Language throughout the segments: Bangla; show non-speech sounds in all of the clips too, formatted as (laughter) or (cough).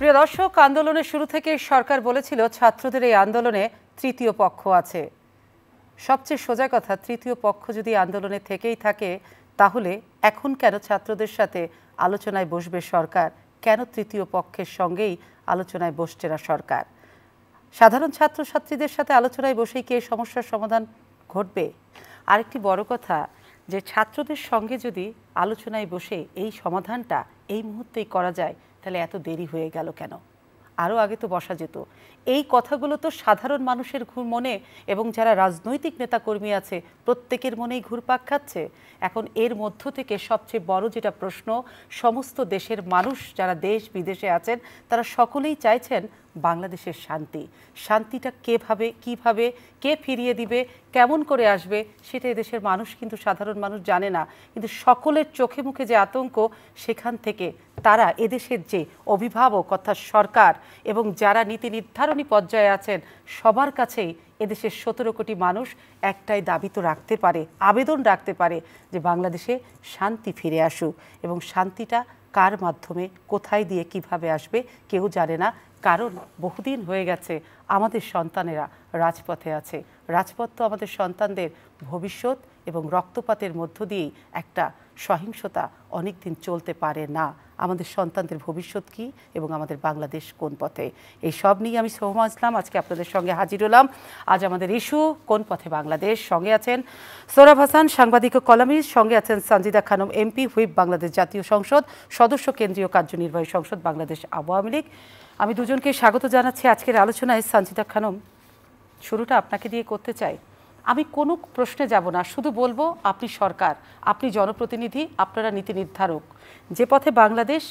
প্রিয় দর্শক আন্দোলনের শুরু থেকে সরকার বলেছিল ছাত্রদের এই আন্দোলনে তৃতীয় পক্ষ আছে সবচেয়ে সোজা কথা তৃতীয় পক্ষ যদি আন্দোলনে থেকেই থাকে তাহলে এখন কেন ছাত্রদের সাথে আলোচনায় বসবে সরকার কেন তৃতীয় পক্ষের সঙ্গেই আলোচনায় বসছে না সরকার সাধারণ ছাত্রছাত্রীদের সাথে আলোচনায় বসেই কি এই সমস্যার সমাধান ঘটবে আরেকটি বড় কথা যে ছাত্রদের সঙ্গে যদি আলোচনায় বসে এই সমাধানটা এই মুহূর্তেই করা যায় তাহলে এত দেরি হয়ে গেল কেন আরও আগে তো বসা যেত এই কথাগুলো তো সাধারণ মানুষের ঘুর মনে এবং যারা রাজনৈতিক নেতাকর্মী আছে প্রত্যেকের মনেই ঘুরপাক খাচ্ছে এখন এর মধ্য থেকে সবচেয়ে বড় যেটা প্রশ্ন সমস্ত দেশের মানুষ যারা দেশ বিদেশে আছেন তারা সকলেই চাইছেন বাংলাদেশের শান্তি শান্তিটা কেভাবে কিভাবে কে ফিরিয়ে দিবে কেমন করে আসবে সেটা এদেশের মানুষ কিন্তু সাধারণ মানুষ জানে না কিন্তু সকলের চোখে মুখে যে আতঙ্ক সেখান থেকে তারা এদেশের যে অভিভাবক অর্থাৎ সরকার এবং যারা নীতি নির্ধারণী পর্যায়ে আছেন সবার কাছেই এদেশের সতেরো কোটি মানুষ একটাই দাবি তো রাখতে পারে আবেদন রাখতে পারে যে বাংলাদেশে শান্তি ফিরে আসুক এবং শান্তিটা কার মাধ্যমে কোথায় দিয়ে কিভাবে আসবে কেউ জানে না কারণ বহুদিন হয়ে গেছে আমাদের সন্তানেরা রাজপথে আছে রাজপথ তো আমাদের সন্তানদের ভবিষ্যৎ এবং রক্তপাতের মধ্য দিয়েই একটা সহিংসতা অনেক দিন চলতে পারে না আমাদের সন্তানদের ভবিষ্যৎ কি এবং আমাদের বাংলাদেশ কোন পথে এই সব নিয়ে আমি সোহমা ইসলাম আজকে আপনাদের সঙ্গে হাজির হলাম আজ আমাদের ইস্যু কোন পথে বাংলাদেশ সঙ্গে আছেন সোরাব হাসান সাংবাদিক ও কলামিস্ট সঙ্গে আছেন সানজিদা খানম এমপি হুইপ বাংলাদেশ জাতীয় সংসদ সদস্য কেন্দ্রীয় কার্যনির্বাহী সংসদ বাংলাদেশ আওয়ামী লীগ আমি দুজনকে স্বাগত জানাচ্ছি আজকের আলোচনায় সানজিদা খানম শুরুটা আপনাকে দিয়ে করতে চাই আমি কোনো প্রশ্নে যাব না শুধু বলবো আপনি সরকার আপনি জনপ্রতিনিধি আপনারা নীতি নির্ধারক যে পথে বাংলাদেশ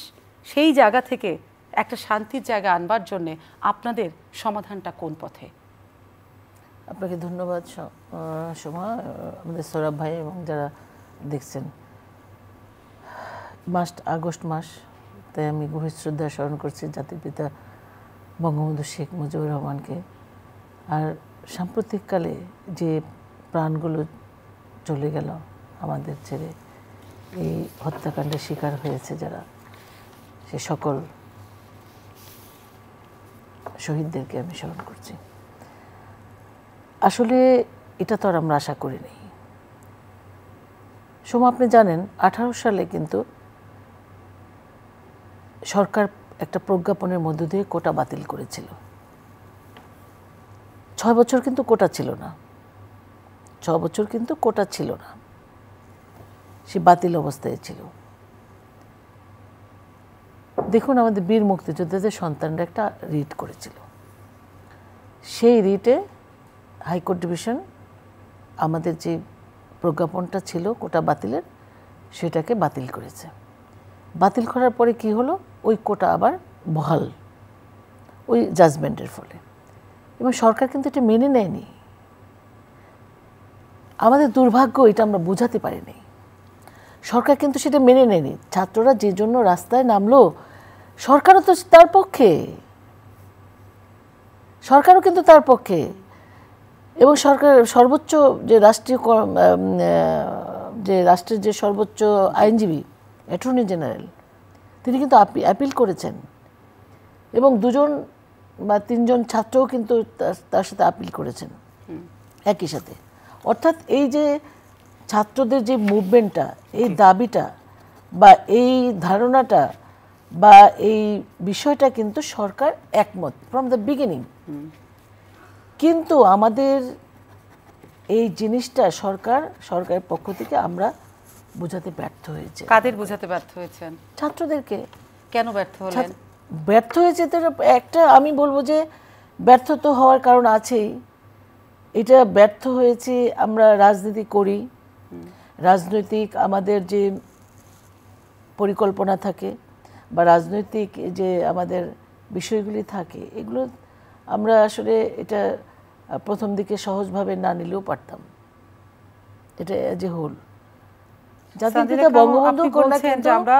সেই জায়গা থেকে একটা শান্তির জায়গা আনবার জন্যে আপনাদের সমাধানটা কোন পথে আপনাকে ধন্যবাদ সোমা আমাদের সৌরভ ভাই এবং যারা দেখছেন মাস আগস্ট মাস তাই আমি গভীর শ্রদ্ধা স্মরণ করছি জাতির পিতা বঙ্গবন্ধু শেখ মুজিবুর রহমানকে আর সাম্প্রতিককালে যে প্রাণগুলো চলে গেল আমাদের ছেড়ে এই হত্যাকাণ্ডের শিকার হয়েছে যারা সে সকল শহীদদেরকে আমি স্মরণ করছি আসলে এটা তো আর আমরা আশা করিনি সোমা আপনি জানেন আঠারো সালে কিন্তু সরকার একটা প্রজ্ঞাপনের মধ্য দিয়ে কোটা বাতিল করেছিল ছয় বছর কিন্তু কোটা ছিল না ছ বছর কিন্তু কোটা ছিল না সে বাতিল অবস্থায় ছিল দেখুন আমাদের বীর মুক্তিযোদ্ধাদের সন্তানরা একটা রিট করেছিল সেই রিটে হাইকোর্ট ডিভিশন আমাদের যে প্রজ্ঞাপনটা ছিল কোটা বাতিলের সেটাকে বাতিল করেছে বাতিল করার পরে কি হলো ওই কোটা আবার বহাল ওই জাজমেন্টের ফলে এবং সরকার কিন্তু এটা মেনে নেয়নি আমাদের দুর্ভাগ্য এটা আমরা বোঝাতে পারিনি সরকার কিন্তু সেটা মেনে নেয়নি ছাত্ররা যে জন্য রাস্তায় নামলো সরকারও তো তার পক্ষে সরকারও কিন্তু তার পক্ষে এবং সরকার সর্বোচ্চ যে রাষ্ট্রীয় যে রাষ্ট্রের যে সর্বোচ্চ আইনজীবী অ্যাটর্নি জেনারেল তিনি কিন্তু আপিল করেছেন এবং দুজন বা তিনজন ছাত্রও কিন্তু তার সাথে আপিল করেছেন একই সাথে অর্থাৎ এই যে ছাত্রদের যে মুভমেন্টটা এই দাবিটা বা এই ধারণাটা বা এই বিষয়টা কিন্তু সরকার একমত ফ্রম দ্য বিগিনিং কিন্তু আমাদের এই জিনিসটা সরকার সরকারের পক্ষ থেকে আমরা বোঝাতে ব্যর্থ হয়েছে কাদের বোঝাতে ব্যর্থ হয়েছেন ছাত্রদেরকে কেন ব্যর্থ হলেন ব্যর্থ হয়েছে তার একটা আমি বলবো যে ব্যর্থ তো হওয়ার কারণ আছেই এটা ব্যর্থ হয়েছে আমরা রাজনীতি করি রাজনৈতিক আমাদের যে পরিকল্পনা থাকে বা রাজনৈতিক যে আমাদের বিষয়গুলি থাকে এগুলো আমরা আসলে এটা প্রথম দিকে সহজভাবে না নিলেও পারতাম এটা যে হোল জাতির বঙ্গবন্ধু কন্যা আমরা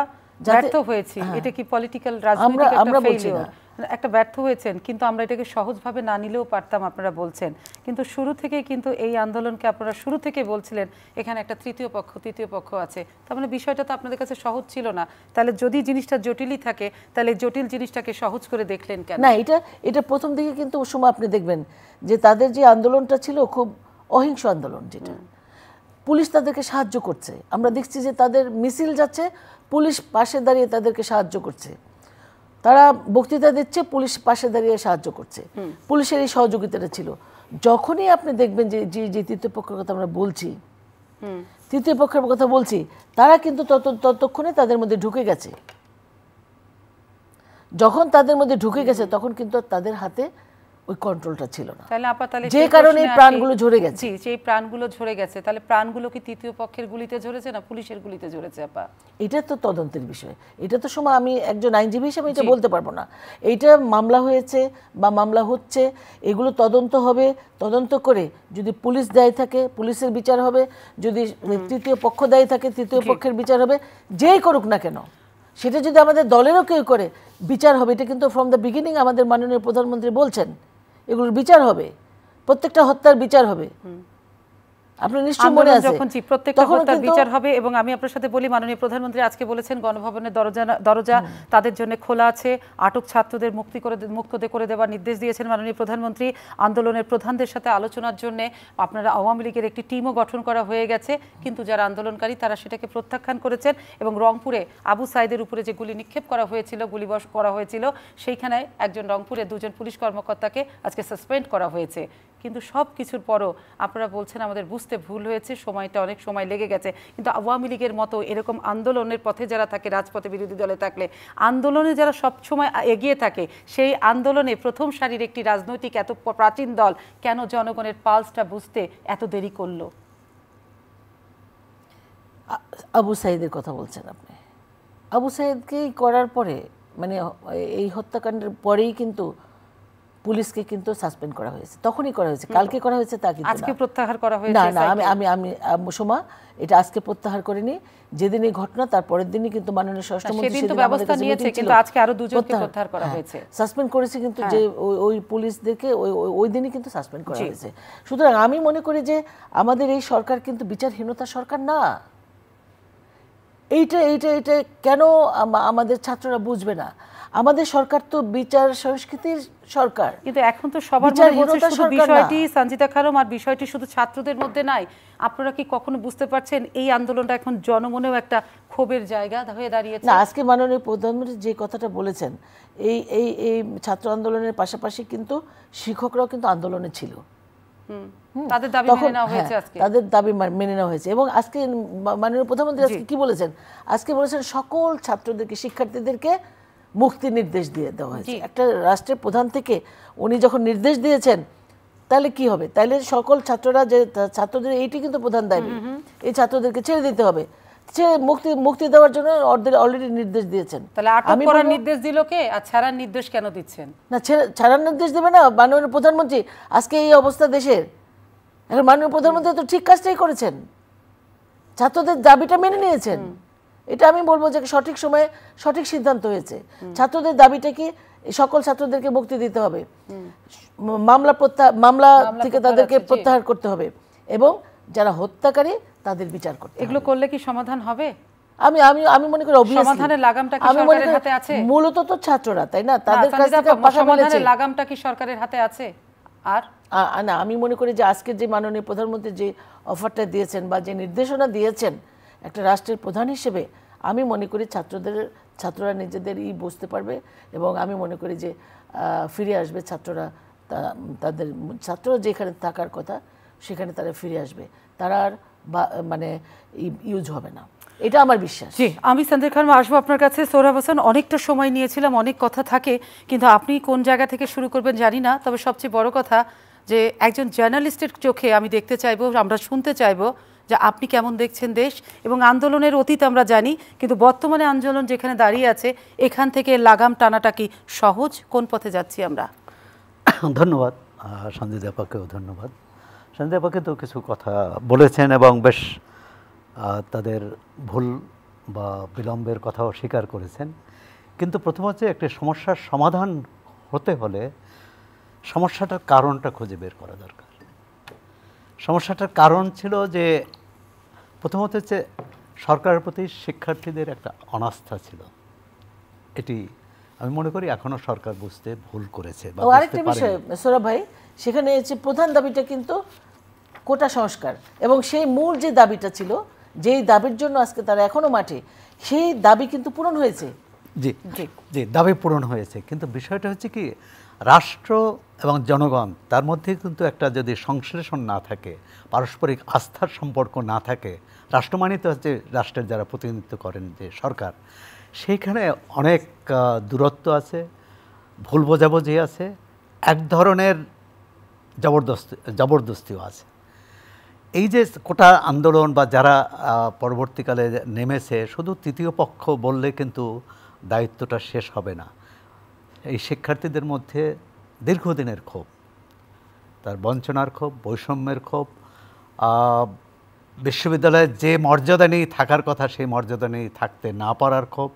ব্যর্থ হয়েছি হ্যাঁ। এটা কি পলিটিক্যাল রাজনৈতিক একটা ফেলিওর একটা ব্যর্থ হয়েছেন কিন্তু আমরা এটাকে সহজভাবে না নিলেও পারতাম আপনারা বলছেন কিন্তু শুরু থেকে কিন্তু এই আন্দোলনকে আপনারা শুরু থেকে বলছিলেন এখানে একটা তৃতীয় পক্ষ তৃতীয় পক্ষ আছে তার মানে বিষয়টা তো আপনাদের কাছে সহজ ছিল না তাহলে যদি জিনিসটা জটিলই থাকে তাহলে জটিল জিনিসটাকে সহজ করে দেখলেন কেন না এটা এটা প্রথম দিকে কিন্তু সময় আপনি দেখবেন যে তাদের যে আন্দোলনটা ছিল খুব অহিংস আন্দোলন যেটা পুলিশ তাদেরকে সাহায্য করছে আমরা দেখছি যে তাদের মিছিল যাচ্ছে পুলিশ পাশে দাঁড়িয়ে তাদেরকে সাহায্য করছে তারা বক্তৃতা দিচ্ছে পুলিশ পাশে দাঁড়িয়ে সাহায্য করছে পুলিশের এই সহযোগিতাটা ছিল যখনই আপনি দেখবেন যে যে যে তৃতীয় পক্ষের কথা আমরা বলছি তৃতীয় পক্ষের কথা বলছি তারা কিন্তু তত ততক্ষণে তাদের মধ্যে ঢুকে গেছে যখন তাদের মধ্যে ঢুকে গেছে তখন কিন্তু তাদের হাতে ওই কন্ট্রোলটা ছিল না তাহলে আপাতত যে কারণে প্রাণগুলো ঝরে গেছে জি সেই প্রাণগুলো ঝরে গেছে তাহলে প্রাণগুলো কি তৃতীয় পক্ষের গুলিতে ঝরেছে না পুলিশের গুলিতে ঝরেছে আপা এটা তো তদন্তের বিষয় এটা তো সময় আমি একজন আইনজীবী হিসেবে এটা বলতে পারবো না এটা মামলা হয়েছে বা মামলা হচ্ছে এগুলো তদন্ত হবে তদন্ত করে যদি পুলিশ দায়ী থাকে পুলিশের বিচার হবে যদি তৃতীয় পক্ষ দায়ী থাকে তৃতীয় পক্ষের বিচার হবে যেই করুক না কেন সেটা যদি আমাদের দলেরও কেউ করে বিচার হবে এটা কিন্তু ফ্রম দ্য বিগিনিং আমাদের মাননীয় প্রধানমন্ত্রী বলছেন এগুলোর বিচার হবে প্রত্যেকটা হত্যার বিচার হবে আপনার নিশ্চয়ই মনে আছে যখন জি প্রত্যেকটা বিচার হবে এবং আমি আপনার সাথে বলি প্রধানমন্ত্রী আজকে বলেছেন গণভবনের দরজা দরজা তাদের জন্য খোলা আছে আটক ছাত্রদের মুক্তি করে মুক্ত করে দেওয়ার নির্দেশ দিয়েছেন প্রধানমন্ত্রী আন্দোলনের প্রধানদের সাথে আলোচনার জন্য আপনারা আওয়ামী লীগের একটি টিমও গঠন করা হয়ে গেছে কিন্তু যারা আন্দোলনকারী তারা সেটাকে প্রত্যাখ্যান করেছেন এবং রংপুরে আবু সাইদের উপরে যে গুলি নিক্ষেপ করা হয়েছিল গুলিবর্ষ করা হয়েছিল সেইখানে একজন রংপুরে দুজন পুলিশ কর্মকর্তাকে আজকে সাসপেন্ড করা হয়েছে কিন্তু সব কিছুর পরও আপনারা বলছেন আমাদের বুঝতে ভুল হয়েছে সময়টা অনেক সময় লেগে গেছে কিন্তু আওয়ামী লীগের মতো এরকম আন্দোলনের পথে যারা থাকে রাজপথে বিরোধী দলে থাকলে আন্দোলনে যারা সবসময় এগিয়ে থাকে সেই আন্দোলনে প্রথম সারির একটি রাজনৈতিক এত প্রাচীন দল কেন জনগণের পালসটা বুঝতে এত দেরি করলো আবু সাইদের কথা বলছেন আপনি আবু সাইদকেই করার পরে মানে এই হত্যাকাণ্ডের পরেই কিন্তু পুলিশকে কিন্তু সাসপেন্ড করা হয়েছে তখনই করা হয়েছে কালকে করা হয়েছে তা কিন্তু আজকে প্রত্যাহার করা হয়েছে না না আমি আমি আমি সোমা এটা আজকে প্রত্যাহার করিনি যেদিন এই ঘটনা তার পরের দিনই কিন্তু মাননীয় স্বরাষ্ট্রমন্ত্রী সেদিন তো ব্যবস্থা নিয়েছে কিন্তু আজকে আরো দুজনকে প্রত্যাহার করা হ্যাঁ, হয়েছে সাসপেন্ড করেছে কিন্তু যে হ্যাঁ। ওই ওই পুলিশদেরকে ওই ওই দিনই কিন্তু সাসপেন্ড করা হয়েছে সুতরাং আমি মনে করি যে আমাদের এই সরকার কিন্তু বিচারহীনতা সরকার না এইটা এইটা এইটা কেন আমাদের ছাত্ররা বুঝবে না আমাদের সরকার তো বিচার সংস্কৃতির সরকার কিন্তু এখন তো সবার মনে হচ্ছে শুধু বিষয়টি সঞ্জিতা খারম আর বিষয়টি শুধু ছাত্রদের মধ্যে নাই আপনারা কি কখনো বুঝতে পারছেন এই আন্দোলনটা এখন জনমনেও একটা ক্ষোভের জায়গা হয়ে দাঁড়িয়েছে না আজকে মাননীয় প্রধানমন্ত্রী যে কথাটা বলেছেন এই এই এই ছাত্র আন্দোলনের পাশাপাশি কিন্তু শিক্ষকরাও কিন্তু আন্দোলনে ছিল তাদের দাবি মেনে নেওয়া হয়েছে হ্যাঁ, আজকে তাদের দাবি মেনে নেওয়া হয়েছে এবং আজকে মাননীয় প্রধানমন্ত্রী আজকে কি বলেছেন আজকে বলেছেন সকল ছাত্রদেরকে শিক্ষার্থীদেরকে মুক্তি নির্দেশ দিয়ে দেওয়া হয়েছে একটা রাষ্ট্রের প্রধান থেকে উনি যখন নির্দেশ দিয়েছেন তাহলে কি হবে তাহলে সকল ছাত্ররা যে ছাত্রদের এইটি কিন্তু প্রধান দাবি এই ছাত্রদেরকে ছেড়ে দিতে হবে সে মুক্তি মুক্তি দেওয়ার জন্য অলরেডি নির্দেশ দিয়েছেন তাহলে আমি করার নির্দেশ দিল কে আর ছাড়ার নির্দেশ কেন দিচ্ছেন না ছাড়ার নির্দেশ দেবে না মাননীয় প্রধানমন্ত্রী আজকে এই অবস্থা দেশের এখন মাননীয় প্রধানমন্ত্রী তো ঠিক কাজটাই করেছেন ছাত্রদের দাবিটা মেনে নিয়েছেন এটা আমি বলবো যে সঠিক সময়ে সঠিক সিদ্ধান্ত হয়েছে ছাত্রদের দাবিটা কি সকল ছাত্রদেরকে মুক্তি দিতে হবে মামলা প্রত্যাহার মামলা থেকে তাদেরকে প্রত্যাহার করতে হবে এবং যারা হত্যাকারী তাদের বিচার করতে এগুলো করলে কি সমাধান হবে আমি আমি আমি মনে করি সমাধানের লাগামটা কি সরকারের হাতে আছে মূলত তো ছাত্ররা তাই না তাদের কাছে সমাধানের লাগামটা কি সরকারের হাতে আছে আর না আমি মনে করি যে আজকে যে মাননীয় প্রধানমন্ত্রী যে অফারটা দিয়েছেন বা যে নির্দেশনা দিয়েছেন একটা রাষ্ট্রের প্রধান হিসেবে আমি মনে করি ছাত্রদের ছাত্ররা নিজেদেরই বুঝতে পারবে এবং আমি মনে করি যে ফিরে আসবে ছাত্ররা তাদের ছাত্ররা যেখানে থাকার কথা সেখানে তারা ফিরে আসবে তারা আর মানে ইউজ হবে না এটা আমার বিশ্বাস জি আমি সন্দের খান আসবো আপনার কাছে সোহরাব হাসান অনেকটা সময় নিয়েছিলাম অনেক কথা থাকে কিন্তু আপনি কোন জায়গা থেকে শুরু করবেন জানি না তবে সবচেয়ে বড় কথা যে একজন জার্নালিস্টের চোখে আমি দেখতে চাইবো আমরা শুনতে চাইবো যে আপনি কেমন দেখছেন দেশ এবং আন্দোলনের অতীত আমরা জানি কিন্তু বর্তমানে আন্দোলন যেখানে দাঁড়িয়ে আছে এখান থেকে লাগাম টানাটা কি সহজ কোন পথে যাচ্ছি আমরা ধন্যবাদ সন্ধিদাপাকেও ধন্যবাদ সন্ধিদাপাকে তো কিছু কথা বলেছেন এবং বেশ তাদের ভুল বা বিলম্বের কথাও স্বীকার করেছেন কিন্তু প্রথম হচ্ছে একটি সমস্যার সমাধান হতে হলে সমস্যাটার কারণটা খুঁজে বের করা দরকার সমস্যাটার কারণ ছিল যে প্রথমত হচ্ছে সরকারের প্রতি শিক্ষার্থীদের একটা অনাস্থা ছিল এটি আমি মনে করি এখনো সরকার বুঝতে ভুল করেছে আরেকটা বিষয় সৌরভ ভাই সেখানে হচ্ছে প্রধান দাবিটা কিন্তু কোটা সংস্কার এবং সেই মূল যে দাবিটা ছিল যেই দাবির জন্য আজকে তারা এখনো মাঠে সেই দাবি কিন্তু পূরণ হয়েছে জি জি দাবি পূরণ হয়েছে কিন্তু বিষয়টা হচ্ছে কি রাষ্ট্র এবং জনগণ তার মধ্যে কিন্তু একটা যদি সংশ্লেষণ না থাকে পারস্পরিক আস্থার সম্পর্ক না থাকে রাষ্ট্র মানে হচ্ছে রাষ্ট্রের যারা প্রতিনিধিত্ব করেন যে সরকার সেইখানে অনেক দূরত্ব আছে ভুল বোঝাবুঝি আছে এক ধরনের জবরদস্তি জবরদস্তিও আছে এই যে কোটা আন্দোলন বা যারা পরবর্তীকালে নেমেছে শুধু তৃতীয় পক্ষ বললে কিন্তু দায়িত্বটা শেষ হবে না এই শিক্ষার্থীদের মধ্যে দীর্ঘদিনের ক্ষোভ তার বঞ্চনার ক্ষোভ বৈষম্যের ক্ষোভ বিশ্ববিদ্যালয়ে যে মর্যাদা নেই থাকার কথা সেই মর্যাদা নেই থাকতে না পারার ক্ষোভ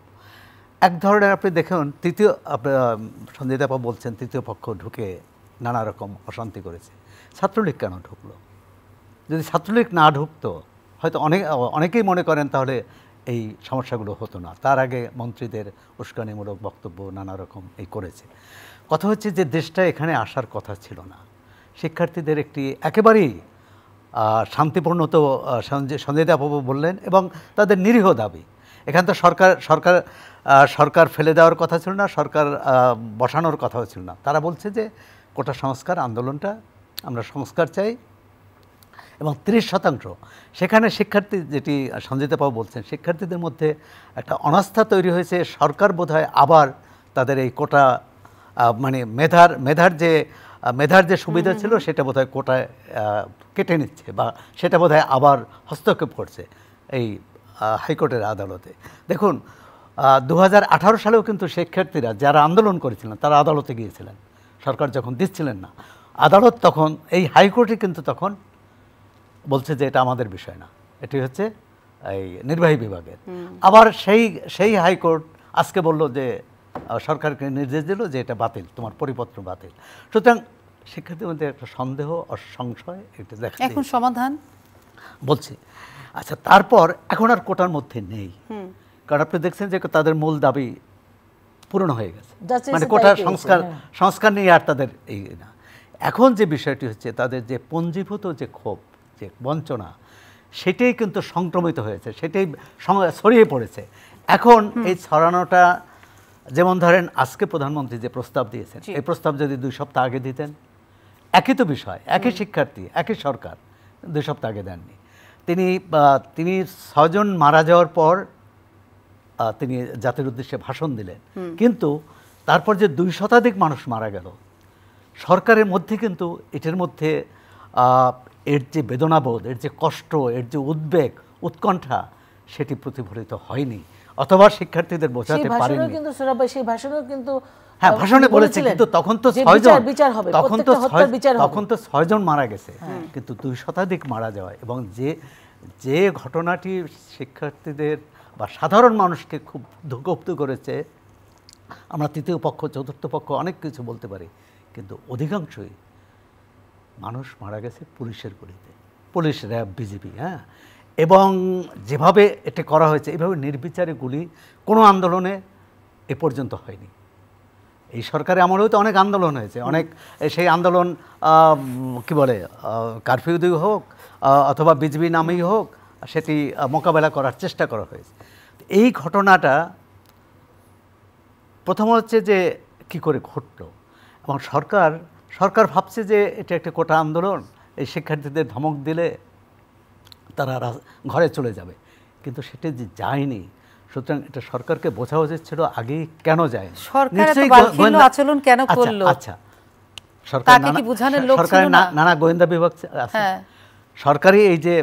এক ধরনের আপনি দেখুন তৃতীয় সঞ্জিতাপা বলছেন তৃতীয় পক্ষ ঢুকে নানা রকম অশান্তি করেছে ছাত্রলীগ কেন ঢুকলো যদি ছাত্রলীগ না ঢুকতো হয়তো অনেক অনেকেই মনে করেন তাহলে এই সমস্যাগুলো হতো না তার আগে মন্ত্রীদের উস্কানিমূলক বক্তব্য নানা রকম এই করেছে কথা হচ্ছে যে দেশটা এখানে আসার কথা ছিল না শিক্ষার্থীদের একটি একেবারেই শান্তিপূর্ণ তো সঞ্জয় দাবাবু বললেন এবং তাদের নিরীহ দাবি এখান তো সরকার সরকার সরকার ফেলে দেওয়ার কথা ছিল না সরকার বসানোর কথাও ছিল না তারা বলছে যে কোটা সংস্কার আন্দোলনটা আমরা সংস্কার চাই এবং তিরিশ শতাংশ সেখানে শিক্ষার্থী যেটি সঞ্জিতা বাবু বলছেন শিক্ষার্থীদের মধ্যে একটা অনাস্থা তৈরি হয়েছে সরকার বোধহয় আবার তাদের এই কোটা মানে মেধার মেধার যে মেধার যে সুবিধা ছিল সেটা বোধহয় কোটায় কেটে নিচ্ছে বা সেটা বোধহয় আবার হস্তক্ষেপ করছে এই হাইকোর্টের আদালতে দেখুন দু সালেও কিন্তু শিক্ষার্থীরা যারা আন্দোলন করেছিলেন তারা আদালতে গিয়েছিলেন সরকার যখন দিচ্ছিলেন না আদালত তখন এই হাইকোর্টে কিন্তু তখন বলছে যে এটা আমাদের বিষয় না এটি হচ্ছে এই নির্বাহী বিভাগের আবার সেই সেই হাইকোর্ট আজকে বলল যে সরকারকে নির্দেশ দিল যে এটা বাতিল তোমার পরিপত্র বাতিল সুতরাং শিক্ষার্থীর মধ্যে একটা সন্দেহ সংশয় এটা দেখা এখন সমাধান বলছি আচ্ছা তারপর এখন আর কোটার মধ্যে নেই কারণ আপনি দেখছেন যে তাদের মূল দাবি পূরণ হয়ে গেছে মানে কোটার সংস্কার হ্যাঁ। সংস্কার নিয়ে আর তাদের এই না এখন যে বিষয়টি হচ্ছে তাদের যে পঞ্জীভূত যে ক্ষোভ যে বঞ্চনা সেটাই কিন্তু সংক্রমিত হয়েছে সেটাই ছড়িয়ে পড়েছে এখন এই ছড়ানোটা যেমন ধরেন আজকে প্রধানমন্ত্রী যে প্রস্তাব দিয়েছেন এই প্রস্তাব যদি দুই সপ্তাহ আগে দিতেন একই তো বিষয় একই শিক্ষার্থী একই সরকার দুই সপ্তাহ আগে দেননি তিনি তিনি ছজন মারা যাওয়ার পর তিনি জাতির উদ্দেশ্যে ভাষণ দিলেন কিন্তু তারপর যে দুই শতাধিক মানুষ মারা গেল সরকারের মধ্যে কিন্তু এটার মধ্যে এর যে বেদনাবোধ এর যে কষ্ট এর যে উদ্বেগ উৎকণ্ঠা সেটি প্রতিফলিত হয়নি অথবা শিক্ষার্থীদের বোঝাতে পারেনি কিন্তু সুরাবাই সেই ভাষণও কিন্তু হ্যাঁ ভাষণে বলেছে কিন্তু তখন তো ছয়জন বিচার হবে তখন তো বিচার তখন তো ছয়জন মারা গেছে হ্যাঁ। কিন্তু দুই শতাধিক মারা যাওয়া এবং যে যে ঘটনাটি শিক্ষার্থীদের বা সাধারণ মানুষকে খুব ধুকপ্ত করেছে আমরা তৃতীয় পক্ষ চতুর্থ পক্ষ অনেক কিছু বলতে পারি কিন্তু অধিকাংশই মানুষ মারা গেছে পুলিশের গুলিতে পুলিশ র্যাব বিজেপি হ্যাঁ এবং যেভাবে এটা করা হয়েছে এভাবে নির্বিচারে গুলি কোনো আন্দোলনে এ পর্যন্ত হয়নি এই সরকারে আমলেও তো অনেক আন্দোলন হয়েছে অনেক সেই আন্দোলন কি বলে কারফিউ দিয়ে হোক অথবা বিজেপি নামেই হোক সেটি মোকাবেলা করার চেষ্টা করা হয়েছে এই ঘটনাটা প্রথম হচ্ছে যে কি করে ঘটল এবং সরকার সরকার ভাবছে যে এটা একটা কোটা আন্দোলন এই শিক্ষার্থীদের ধমক দিলে তারা ঘরে চলে যাবে কিন্তু সেটা যে যায়নি সুতরাং এটা সরকারকে বোঝা উচিত ছিল আগেই কেন যায় আচরণ কেন আচ্ছা, করলো আচ্ছা সরকার নানা গোয়েন্দা বিভাগ আছে হ্যাঁ। সরকারি এই যে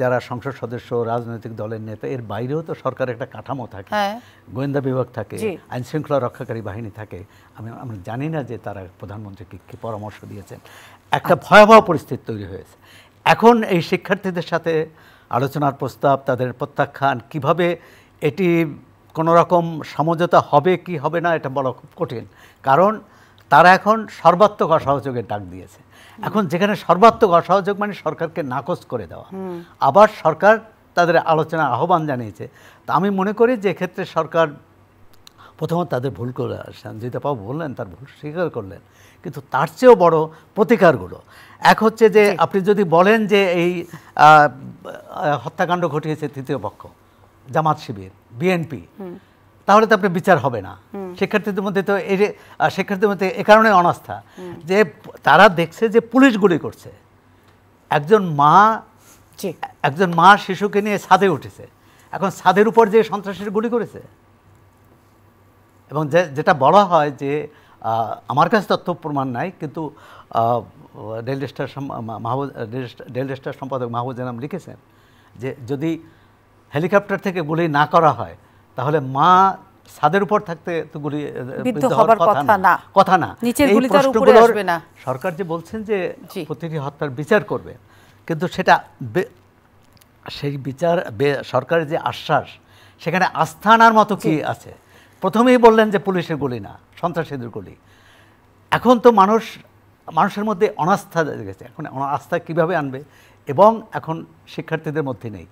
যারা সংসদ সদস্য রাজনৈতিক দলের নেতা এর বাইরেও তো সরকার একটা কাঠামো থাকে হ্যাঁ। গোয়েন্দা বিভাগ থাকে আইন শৃঙ্খলা রক্ষাকারী বাহিনী থাকে আমি আমরা জানি না যে তারা প্রধানমন্ত্রীকে কী পরামর্শ দিয়েছেন একটা আচ্ছা। ভয়াবহ পরিস্থিতি তৈরি হয়েছে এখন এই শিক্ষার্থীদের সাথে আলোচনার প্রস্তাব তাদের প্রত্যাখ্যান কিভাবে এটি কোনো রকম সমঝোতা হবে কি হবে না এটা বলা খুব কঠিন কারণ তারা এখন সর্বাত্মক অসহযোগের ডাক দিয়েছে এখন যেখানে সর্বাত্মক অসহযোগ মানে সরকারকে নাকচ করে দেওয়া আবার সরকার তাদের আলোচনার আহ্বান জানিয়েছে তা আমি মনে করি যে ক্ষেত্রে সরকার প্রথমত তাদের ভুল করে আসেন যেটা পাবো বললেন তার ভুল স্বীকার করলেন কিন্তু তার চেয়েও বড় প্রতিকারগুলো এক হচ্ছে যে আপনি যদি বলেন যে এই হত্যাকাণ্ড ঘটিয়েছে তৃতীয় পক্ষ জামাত শিবির বিএনপি তাহলে তো আপনার বিচার হবে না শিক্ষার্থীদের মধ্যে তো এই যে শিক্ষার্থীদের মধ্যে এ কারণে অনাস্থা যে তারা দেখছে যে পুলিশ গুলি করছে একজন মা একজন মা শিশুকে নিয়ে ছাদে উঠেছে এখন ছাদের উপর যে সন্ত্রাসীর গুলি করেছে এবং যেটা বলা হয় যে আমার কাছে তথ্য প্রমাণ নাই কিন্তু ডেলডেস্টার রেল স্টার সম্পাদক মাহবুব জানাম লিখেছেন যে যদি হেলিকপ্টার থেকে গুলি না করা হয় তাহলে মা ছাদের উপর থাকতে তো গুলি বিদ্ধ কথা না কথা না নিচের গুলি তার উপরে আসবে না সরকার যে বলছেন যে প্রতিটি হত্যার বিচার করবে কিন্তু সেটা সেই বিচার সরকারের যে আশ্বাস সেখানে আস্থানার মতো কি আছে প্রথমেই বললেন যে পুলিশের গুলি না সন্ত্রাসীদের গুলি এখন তো মানুষ মানুষের মধ্যে অনাস্থা গেছে এখন আস্থা কিভাবে আনবে এবং এখন শিক্ষার্থীদের মধ্যে নেই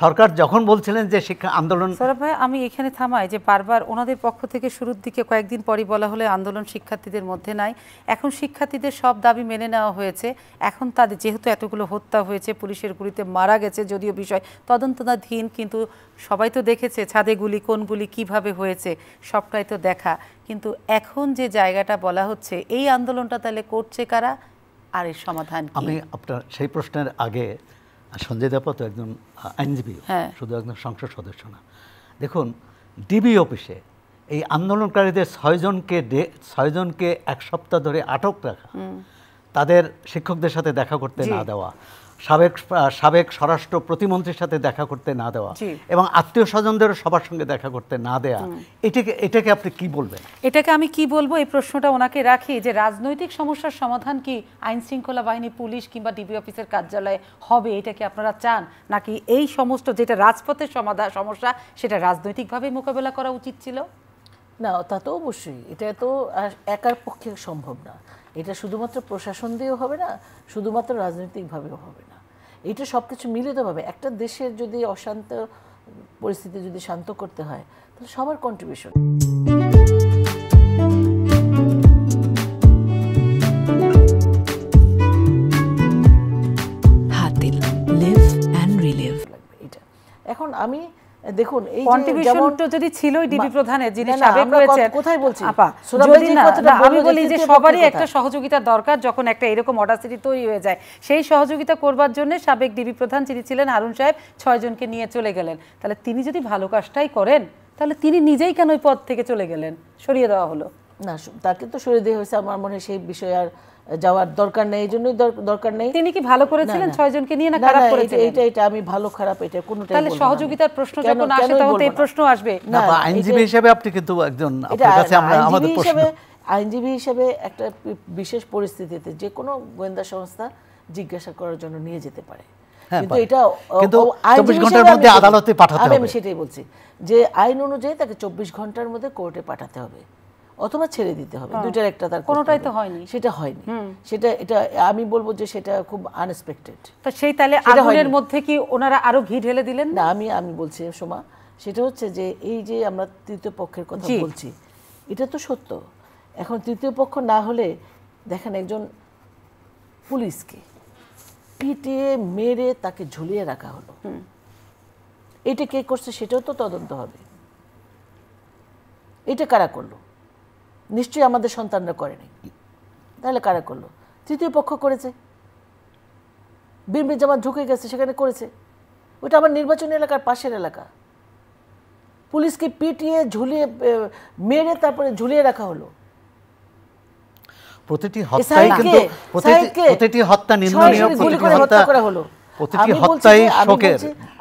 সরকার যখন বলছিলেন যে শিক্ষা আন্দোলন সরব ভাই আমি এখানে থামাই যে বারবার ওনাদের পক্ষ থেকে শুরুর দিকে কয়েকদিন পরই বলা হলে আন্দোলন শিক্ষার্থীদের মধ্যে নাই এখন শিক্ষার্থীদের সব দাবি মেনে নেওয়া হয়েছে এখন তাদের যেহেতু এতগুলো হত্যা হয়েছে পুলিশের গুলিতে মারা গেছে যদিও বিষয় তদন্তাধীন কিন্তু সবাই তো দেখেছে ছাদে গুলি কোন গুলি কিভাবে হয়েছে সবটাই তো দেখা কিন্তু এখন যে জায়গাটা বলা হচ্ছে এই আন্দোলনটা তাহলে করছে কারা আর এর সমাধান আমি আপনার সেই প্রশ্নের আগে সঞ্জয় দাপা তো একজন আইনজীবী হ্যাঁ। শুধু একজন সংসদ সদস্য না দেখুন ডিবি অফিসে এই আন্দোলনকারীদের ছয়জনকে ছয়জনকে এক সপ্তাহ ধরে আটক রাখা তাদের শিক্ষকদের সাথে দেখা করতে না দেওয়া সাবেক সাবেক স্বরাষ্ট্র প্রতিমন্ত্রীর সাথে দেখা করতে না দেওয়া এবং আত্মীয় স্বজনদের সবার সঙ্গে দেখা করতে না দেওয়া এটাকে এটাকে আপনি কি বলবেন এটাকে আমি কি বলবো এই প্রশ্নটা ওনাকে রাখি যে রাজনৈতিক সমস্যার সমাধান কি আইন শৃঙ্খলা বাহিনী পুলিশ কিংবা ডিবি অফিসের কার্যালয়ে হবে এটা কি আপনারা চান নাকি এই সমস্ত যেটা রাজপথের সমাধান সমস্যা সেটা রাজনৈতিকভাবে মোকাবেলা করা উচিত ছিল না তা তো অবশ্যই এটা তো একার পক্ষে সম্ভব না এটা শুধুমাত্র প্রশাসন দিয়েও হবে না শুধুমাত্র রাজনৈতিকভাবেও হবে না এটা সব কিছু হবে একটা দেশের যদি অশান্ত পরিস্থিতি যদি শান্ত করতে হয় তাহলে সবার কন্ট্রিবিউশন এখন আমি দেখুন এই কন্ট্রিবিউশন তো যদি ছিল ডিবি প্রধানের যিনি সাবেক কোথায় বলছি আপা যদি না আমি বলি যে সবারই একটা সহযোগিতা দরকার যখন একটা এরকম তৈরি হয়ে যায় সেই সহযোগিতা করবার জন্য সাবেক ডিবি প্রধান যিনি ছিলেন আরুন সাহেব ছয়জনকে নিয়ে চলে গেলেন তাহলে তিনি যদি ভালো কাজটাই করেন তাহলে তিনি নিজেই কেন ওই পদ থেকে চলে গেলেন সরিয়ে দেওয়া হলো না তাকে তো সরিয়ে দেওয়া হয়েছে আমার মনে হয় সেই বিষয়ে আর যাওয়ার দরকার নেই এই জন্যই দরকার নেই তিনি কি ভালো করেছিলেন ছয় জনকে নিয়ে না খারাপ করেছিলেন এটা এটা আমি ভালো খারাপ এটা কোনটা তাহলে সহযোগিতার প্রশ্ন যখন আসে তখন এই প্রশ্ন আসবে না আইনজীবী হিসেবে আপনি কিন্তু একজন আপনার কাছে আমরা আমাদের প্রশ্ন আইনজীবী হিসেবে একটা বিশেষ পরিস্থিতিতে যে কোনো গোয়েন্দা সংস্থা জিজ্ঞাসা করার জন্য নিয়ে যেতে পারে হ্যাঁ, কিন্তু এটা কিন্তু 24 ঘন্টার মধ্যে আদালতে পাঠাতে হবে আমি সেটাই বলছি যে আইন অনুযায়ী তাকে 24 ঘন্টার মধ্যে কোর্টে পাঠাতে হবে অথবা ছেড়ে দিতে হবে হ্যাঁ। দুইটার একটা তার কোনোটাই তো হয়নি সেটা হয়নি সেটা এটা আমি বলবো যে সেটা খুব আনএক্সপেক্টেড তো সেই তাহলে আগুনের মধ্যে কি ওনারা আরো ঘি ঢেলে দিলেন না আমি আমি বলছি সোমা সেটা হচ্ছে যে এই যে আমরা তৃতীয় পক্ষের কথা বলছি এটা তো সত্য এখন তৃতীয় পক্ষ না হলে দেখেন একজন পুলিশকে পিটিয়ে মেরে তাকে ঝুলিয়ে রাখা হলো এটা কে করছে সেটাও তো তদন্ত হবে এটা কারা করলো নিশ্চয়ই আমাদের সন্তানরা করেনি তাহলে কারা করলো তৃতীয় পক্ষ করেছে বিমৃত জামাত ঢুকে গেছে সেখানে করেছে ওটা আমার নির্বাচনী এলাকার পাশের এলাকা পুলিশকে পিটিয়ে ঝুলিয়ে মেরে তারপরে ঝুলিয়ে রাখা হলো প্রতিটি হত্যাই কিন্তু প্রতিটি হত্যা প্রতিটি হত্যা করা হলো প্রতিটি হত্যাই শোকের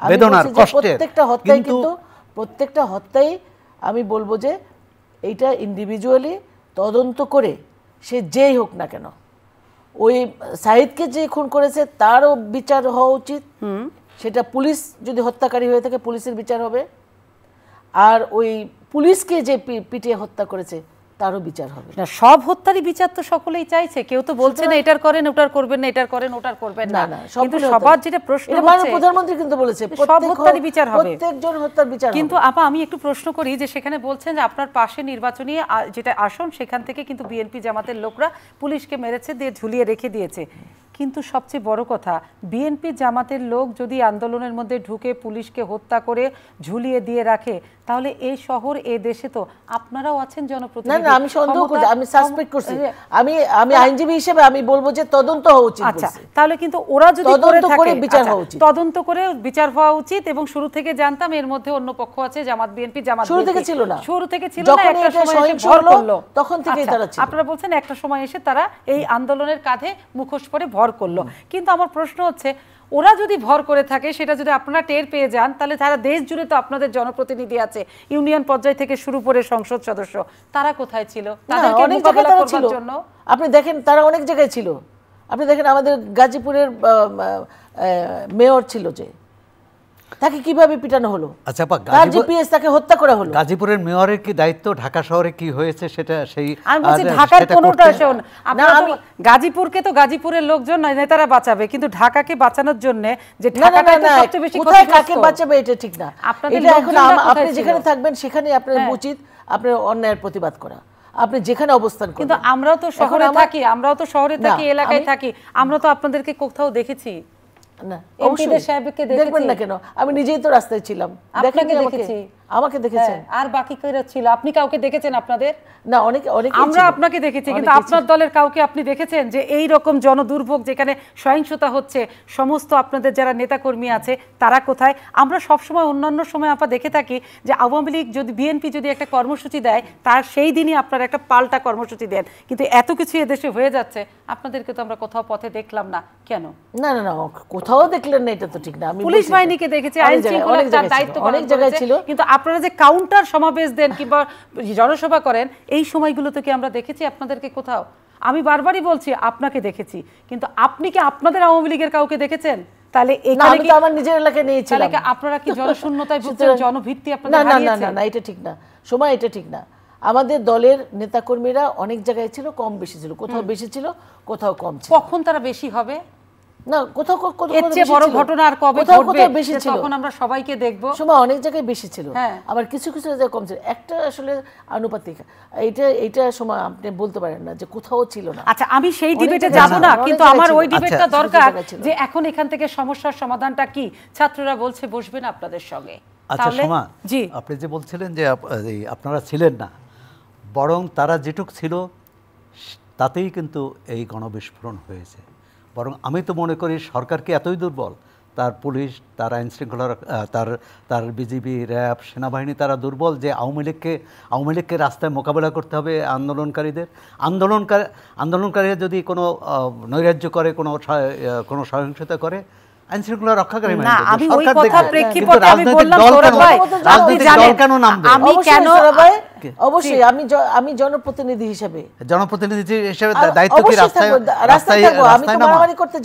বেদনার কষ্টের প্রত্যেকটা হত্যাই কিন্তু প্রত্যেকটা হত্যাই আমি বলবো যে এইটা ইন্ডিভিজুয়ালি তদন্ত করে সে যেই হোক না কেন ওই সাহিদকে যে খুন করেছে তারও বিচার হওয়া উচিত সেটা পুলিশ যদি হত্যাকারী হয়ে থাকে পুলিশের বিচার হবে আর ওই পুলিশকে যে পিটিয়ে হত্যা করেছে তারও বিচার হবে না সব হত্যারই বিচার তো সকলেই চাইছে কেউ তো বলছে না এটার করেন ওটার করবেন না এটার করেন ওটার করবেন না কিন্তু সবার যেটা প্রশ্ন মানে প্রধানমন্ত্রী কিন্তু বলেছে সব হত্যারই বিচার হবে প্রত্যেকজন হত্যার বিচার কিন্তু আপা আমি একটু প্রশ্ন করি যে সেখানে বলছেন যে আপনার পাশে নির্বাচনী যেটা আসন সেখান থেকে কিন্তু বিএনপি জামাতের লোকরা পুলিশকে মেরেছে দিয়ে ঝুলিয়ে রেখে দিয়েছে কিন্তু সবচেয়ে বড় কথা বিএনপি জামাতের লোক যদি আন্দোলনের মধ্যে ঢুকে পুলিশকে হত্যা করে ঝুলিয়ে দিয়ে রাখে তাহলে এই শহর এ দেশে তো আপনারাও আছেন জনপ্রতিনিধি আমি সন্দেহ করি আমি সাসপেক্ট করছি আমি হ্যাঁ। আমি আইনজীবী হিসেবে আমি বলবো যে তদন্ত হওয়া উচিত আচ্ছা তাহলে কিন্তু ওরা যদি করে থাকে বিচার আচ্ছা, হওয়া উচিত তদন্ত করে বিচার হওয়া উচিত এবং শুরু থেকে জানতাম এর মধ্যে অন্য পক্ষ আছে জামাত বিএনপি জামাত শুরু থেকে ছিল না শুরু থেকে ছিল না একটা সময় এসে ভর করলো তখন থেকেই আচ্ছা, তারা ছিল আপনারা বলছেন একটা সময় এসে তারা এই আন্দোলনের কাঁধে মুখোশ পরে ভর ভর করলো কিন্তু আমার প্রশ্ন হচ্ছে ওরা যদি ভর করে থাকে সেটা যদি আপনারা টের পেয়ে যান তাহলে সারা দেশ জুড়ে তো আপনাদের জনপ্রতিনিধি আছে ইউনিয়ন পর্যায় থেকে শুরু করে সংসদ সদস্য তারা কোথায় ছিল জন্য আপনি দেখেন তারা অনেক জায়গায় ছিল আপনি দেখেন আমাদের গাজীপুরের মেয়র ছিল যে তাকে কিভাবে পিটানো হলো আচ্ছা তাকে হত্যা করা হলো গাজীপুরের মেয়রের কি দায়িত্ব ঢাকা শহরে কি হয়েছে সেটা সেই আমি বলছি ঢাকার কোনটা গাজীপুরকে তো গাজীপুরের লোকজন নেতারা বাঁচাবে কিন্তু ঢাকাকে বাঁচানোর জন্য যে ঢাকাটা সবচেয়ে বেশি কোথায় কাকে বাঁচাবে এটা ঠিক না আপনাদের এখন আপনি যেখানে থাকবেন সেখানে আপনার হ্যাঁ। উচিত আপনার অন্যায়ের প্রতিবাদ করা আপনি যেখানে অবস্থান করেন কিন্তু আমরাও তো শহরে থাকি আমরাও তো শহরে থাকি এলাকায় থাকি আমরা তো আপনাদেরকে কোথাও দেখেছি না এমপিদের সাহেবকে দেখবেন না কেন আমি নিজেই তো রাস্তায় ছিলাম আপনাকে দেখেছি আমাকে দেখেছেন হ্যাঁ, আর বাকি কেরা ছিল আপনি কাউকে দেখেছেন আপনাদের না অনেক অনেক আমরা আপনাকে দেখেছি কিন্তু আপনার দলের কাউকে আপনি দেখেছেন যে এই রকম জনদুর্ভোগ যেখানে সহিংসতা হচ্ছে সমস্ত আপনাদের যারা নেতাকর্মী আছে তারা কোথায় আমরা সব সময় অন্যান্য সময় আপা দেখে থাকি যে আওয়ামী লীগ যদি বিএনপি যদি একটা কর্মসূচি দেয় তার সেই দিনই আপনারা একটা পাল্টা কর্মসূচি দেন কিন্তু এত কিছু এদেশে হয়ে যাচ্ছে আপনাদেরকে তো আমরা কোথাও পথে দেখলাম না কেন না না না কোথাও দেখলেন না এটা তো ঠিক না আমি পুলিশ বাহিনীকে দেখেছি আইন শৃঙ্খলা দায়িত্ব অনেক জায়গায় ছিল কিন্তু আপনারা যে কাউন্টার সমাবেশ দেন কিংবা জনসভা করেন এই সময়গুলোতে কি আমরা দেখেছি আপনাদেরকে কোথাও আমি বারবারই বলছি আপনাকে দেখেছি কিন্তু আপনি কি আপনাদের আওয়ামী লীগের কাউকে দেখেছেন কোথাও বেশি ছিল কোথাও কম ছিল কখন তারা বেশি হবে আমি সেই ডিবেটে না কিন্তু আমার ওই ডিবেটটা আচ্ছা, আচ্ছা। দরকার যে এখন এখান থেকে সমস্যার সমাধানটা কি ছাত্ররা বলছে বসবেন আপনাদের সঙ্গে আচ্ছা জি আপনি যে বলছিলেন যে আপনারা ছিলেন না বরং তারা যেটুক ছিল তাতেই কিন্তু এই গণবিস্ফোরণ হয়েছে বরং আমি তো মনে করি সরকারকে এতই দুর্বল তার পুলিশ তার আইন শৃঙ্খলা তার তার বিজিবি র্যাব সেনাবাহিনী তারা দুর্বল যে আওয়ামী লীগকে আওয়ামী লীগকে রাস্তায় মোকাবেলা করতে হবে আন্দোলনকারীদের আন্দোলনকার আন্দোলনকারীরা যদি কোনো নৈরাজ্য করে কোনো কোনো সহিংসতা করে অবশ্যই আমি আমি জনপ্রতিনিধি জনপ্রতিনিধি রাস্তায় থাকবো আমি করতে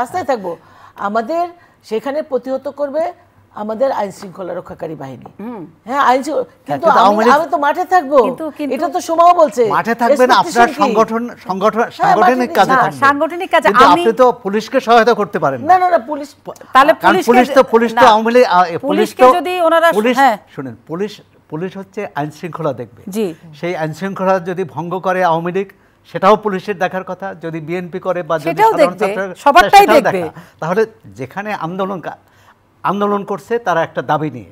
রাস্তায় থাকবো আমাদের সেখানে প্রতিহত করবে আমাদের আইন শৃঙ্খলা রক্ষাকারী বাহিনী হ্যাঁ আইন হ্যাঁ, কিন্তু আমি তো মাঠে থাকবো এটা তো সময় বলছে মাঠে থাকবেন আপনার সংগঠন সংগঠন হ্যাঁ, সাংগঠনিক কাজে সাংগঠনিক কাজে আপনি তো পুলিশকে সহায়তা করতে পারেন না না না পুলিশ তাহলে পুলিশ তো পুলিশ তো আওয়ামী লীগ পুলিশ যদি ওনারা হ্যাঁ শুনেন পুলিশ পুলিশ হচ্ছে আইন শৃঙ্খলা দেখবে জি সেই আইন শৃঙ্খলা যদি ভঙ্গ করে আওয়ামী লীগ সেটাও পুলিশের দেখার কথা যদি বিএনপি করে বা সেটাও দেখবে সবারটাই দেখবে তাহলে যেখানে আন্দোলন আন্দোলন করছে তারা একটা দাবি নিয়ে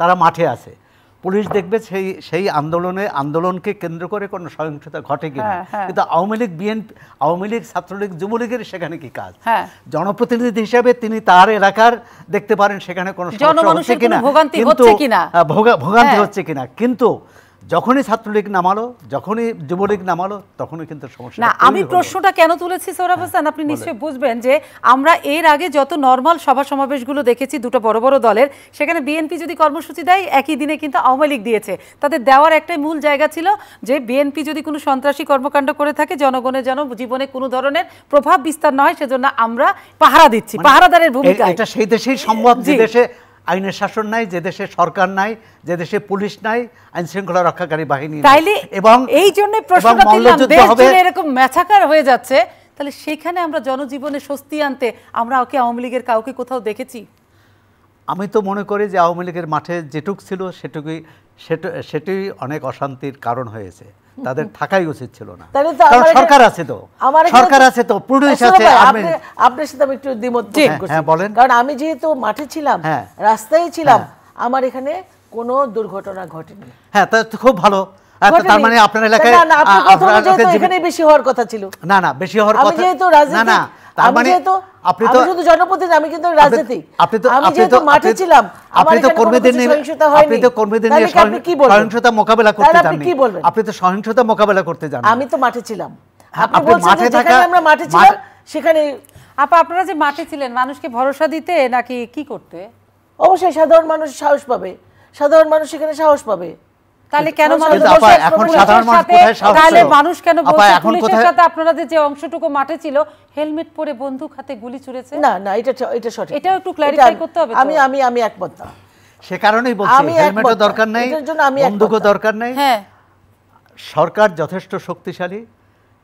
তারা মাঠে আছে পুলিশ দেখবে সেই সেই আন্দোলনে আন্দোলনকে কেন্দ্র করে কোনো সহিংসতা ঘটে কিনা হ্যাঁ, হ্যাঁ। কিন্তু আওয়ামী লীগ বিএনপি আওয়ামী লীগ ছাত্রলীগ যুবলীগের সেখানে কি কাজ হ্যাঁ। জনপ্রতিনিধি হিসাবে তিনি তার এলাকার দেখতে পারেন সেখানে কোনো সমস্যা হচ্ছে কিনা ভোগান্তি হচ্ছে কিনা কিন্তু যখনই ছাত্রলীগ নামালো যখনই যুবলীগ নামালো তখনই কিন্তু সমস্যা না আমি প্রশ্নটা কেন তুলেছি সৌরভ হ্যাঁ, হাসান আপনি নিশ্চয়ই বুঝবেন যে আমরা এর আগে যত নর্মাল সভা সমাবেশগুলো দেখেছি দুটো বড় বড় দলের সেখানে বিএনপি যদি কর্মসূচি দেয় একই দিনে কিন্তু আওয়ামী লীগ দিয়েছে তাদের দেওয়ার একটাই মূল জায়গা ছিল যে বিএনপি যদি কোনো সন্ত্রাসী কর্মকাণ্ড করে থাকে জনগণের যেন জীবনে কোনো ধরনের প্রভাব বিস্তার না হয় সেজন্য আমরা পাহারা দিচ্ছি মানে পাহারাদারের ভূমিকা এটা সেই দেশেই সম্ভব যে দেশে আইনের শাসন নাই যে দেশে সরকার নাই যে দেশে পুলিশ নাই আইন শৃঙ্খলা রক্ষাকারী বাহিনী তাইলে এবং এই জন্য প্রশ্নটা দিলাম দেশ এরকম ম্যাচাকার হয়ে যাচ্ছে তাহলে সেখানে আমরা জনজীবনে স্বস্তি আনতে আমরা ওকে আওয়ামী লীগের কাউকে কোথাও দেখেছি আমি তো মনে করি যে আওয়ামী লীগের মাঠে যেটুক ছিল সেটুকুই সেটু সেটি অনেক অশান্তির কারণ হয়েছে তাদের (laughs) থাকাই উচিত ছিল না কারণ সরকার আছে তো সরকার আছে তো প্রডিউস আছে আপনার সাথে আমি একটু দ্বিমত হ্যাঁ, হ্যাঁ বলেন কারণ আমি যেহেতু মাঠে ছিলাম হ্যাঁ। রাস্তায় ছিলাম হ্যাঁ। আমার এখানে কোনো দুর্ঘটনা ঘটেনি হ্যাঁ তা খুব ভালো তার মানে আপনার এলাকায় এখানে বেশি হওয়ার কথা ছিল না না বেশি হওয়ার কথা না না তার মানে আপনি তো শুধু জনপ্রতিনিধি আমি কিন্তু আপনি তো মাঠে ছিলাম আপনি তো কর্মীদের নিয়ে আপনি তো কর্মীদের নিয়ে সহিংসতা মোকাবেলা করতে জানেন আপনি তো সহিংসতা মোকাবেলা করতে জানেন আমি তো মাঠে ছিলাম হ্যাঁ, আপনি বলছেন মাঠে থাকা আমরা মাঠে ছিলাম সেখানে আপা আপনারা যে মাঠে ছিলেন মানুষকে ভরসা দিতে নাকি কি করতে অবশ্যই সাধারণ মানুষ সাহস পাবে সাধারণ মানুষ সেখানে সাহস পাবে সরকার যথেষ্ট শক্তিশালী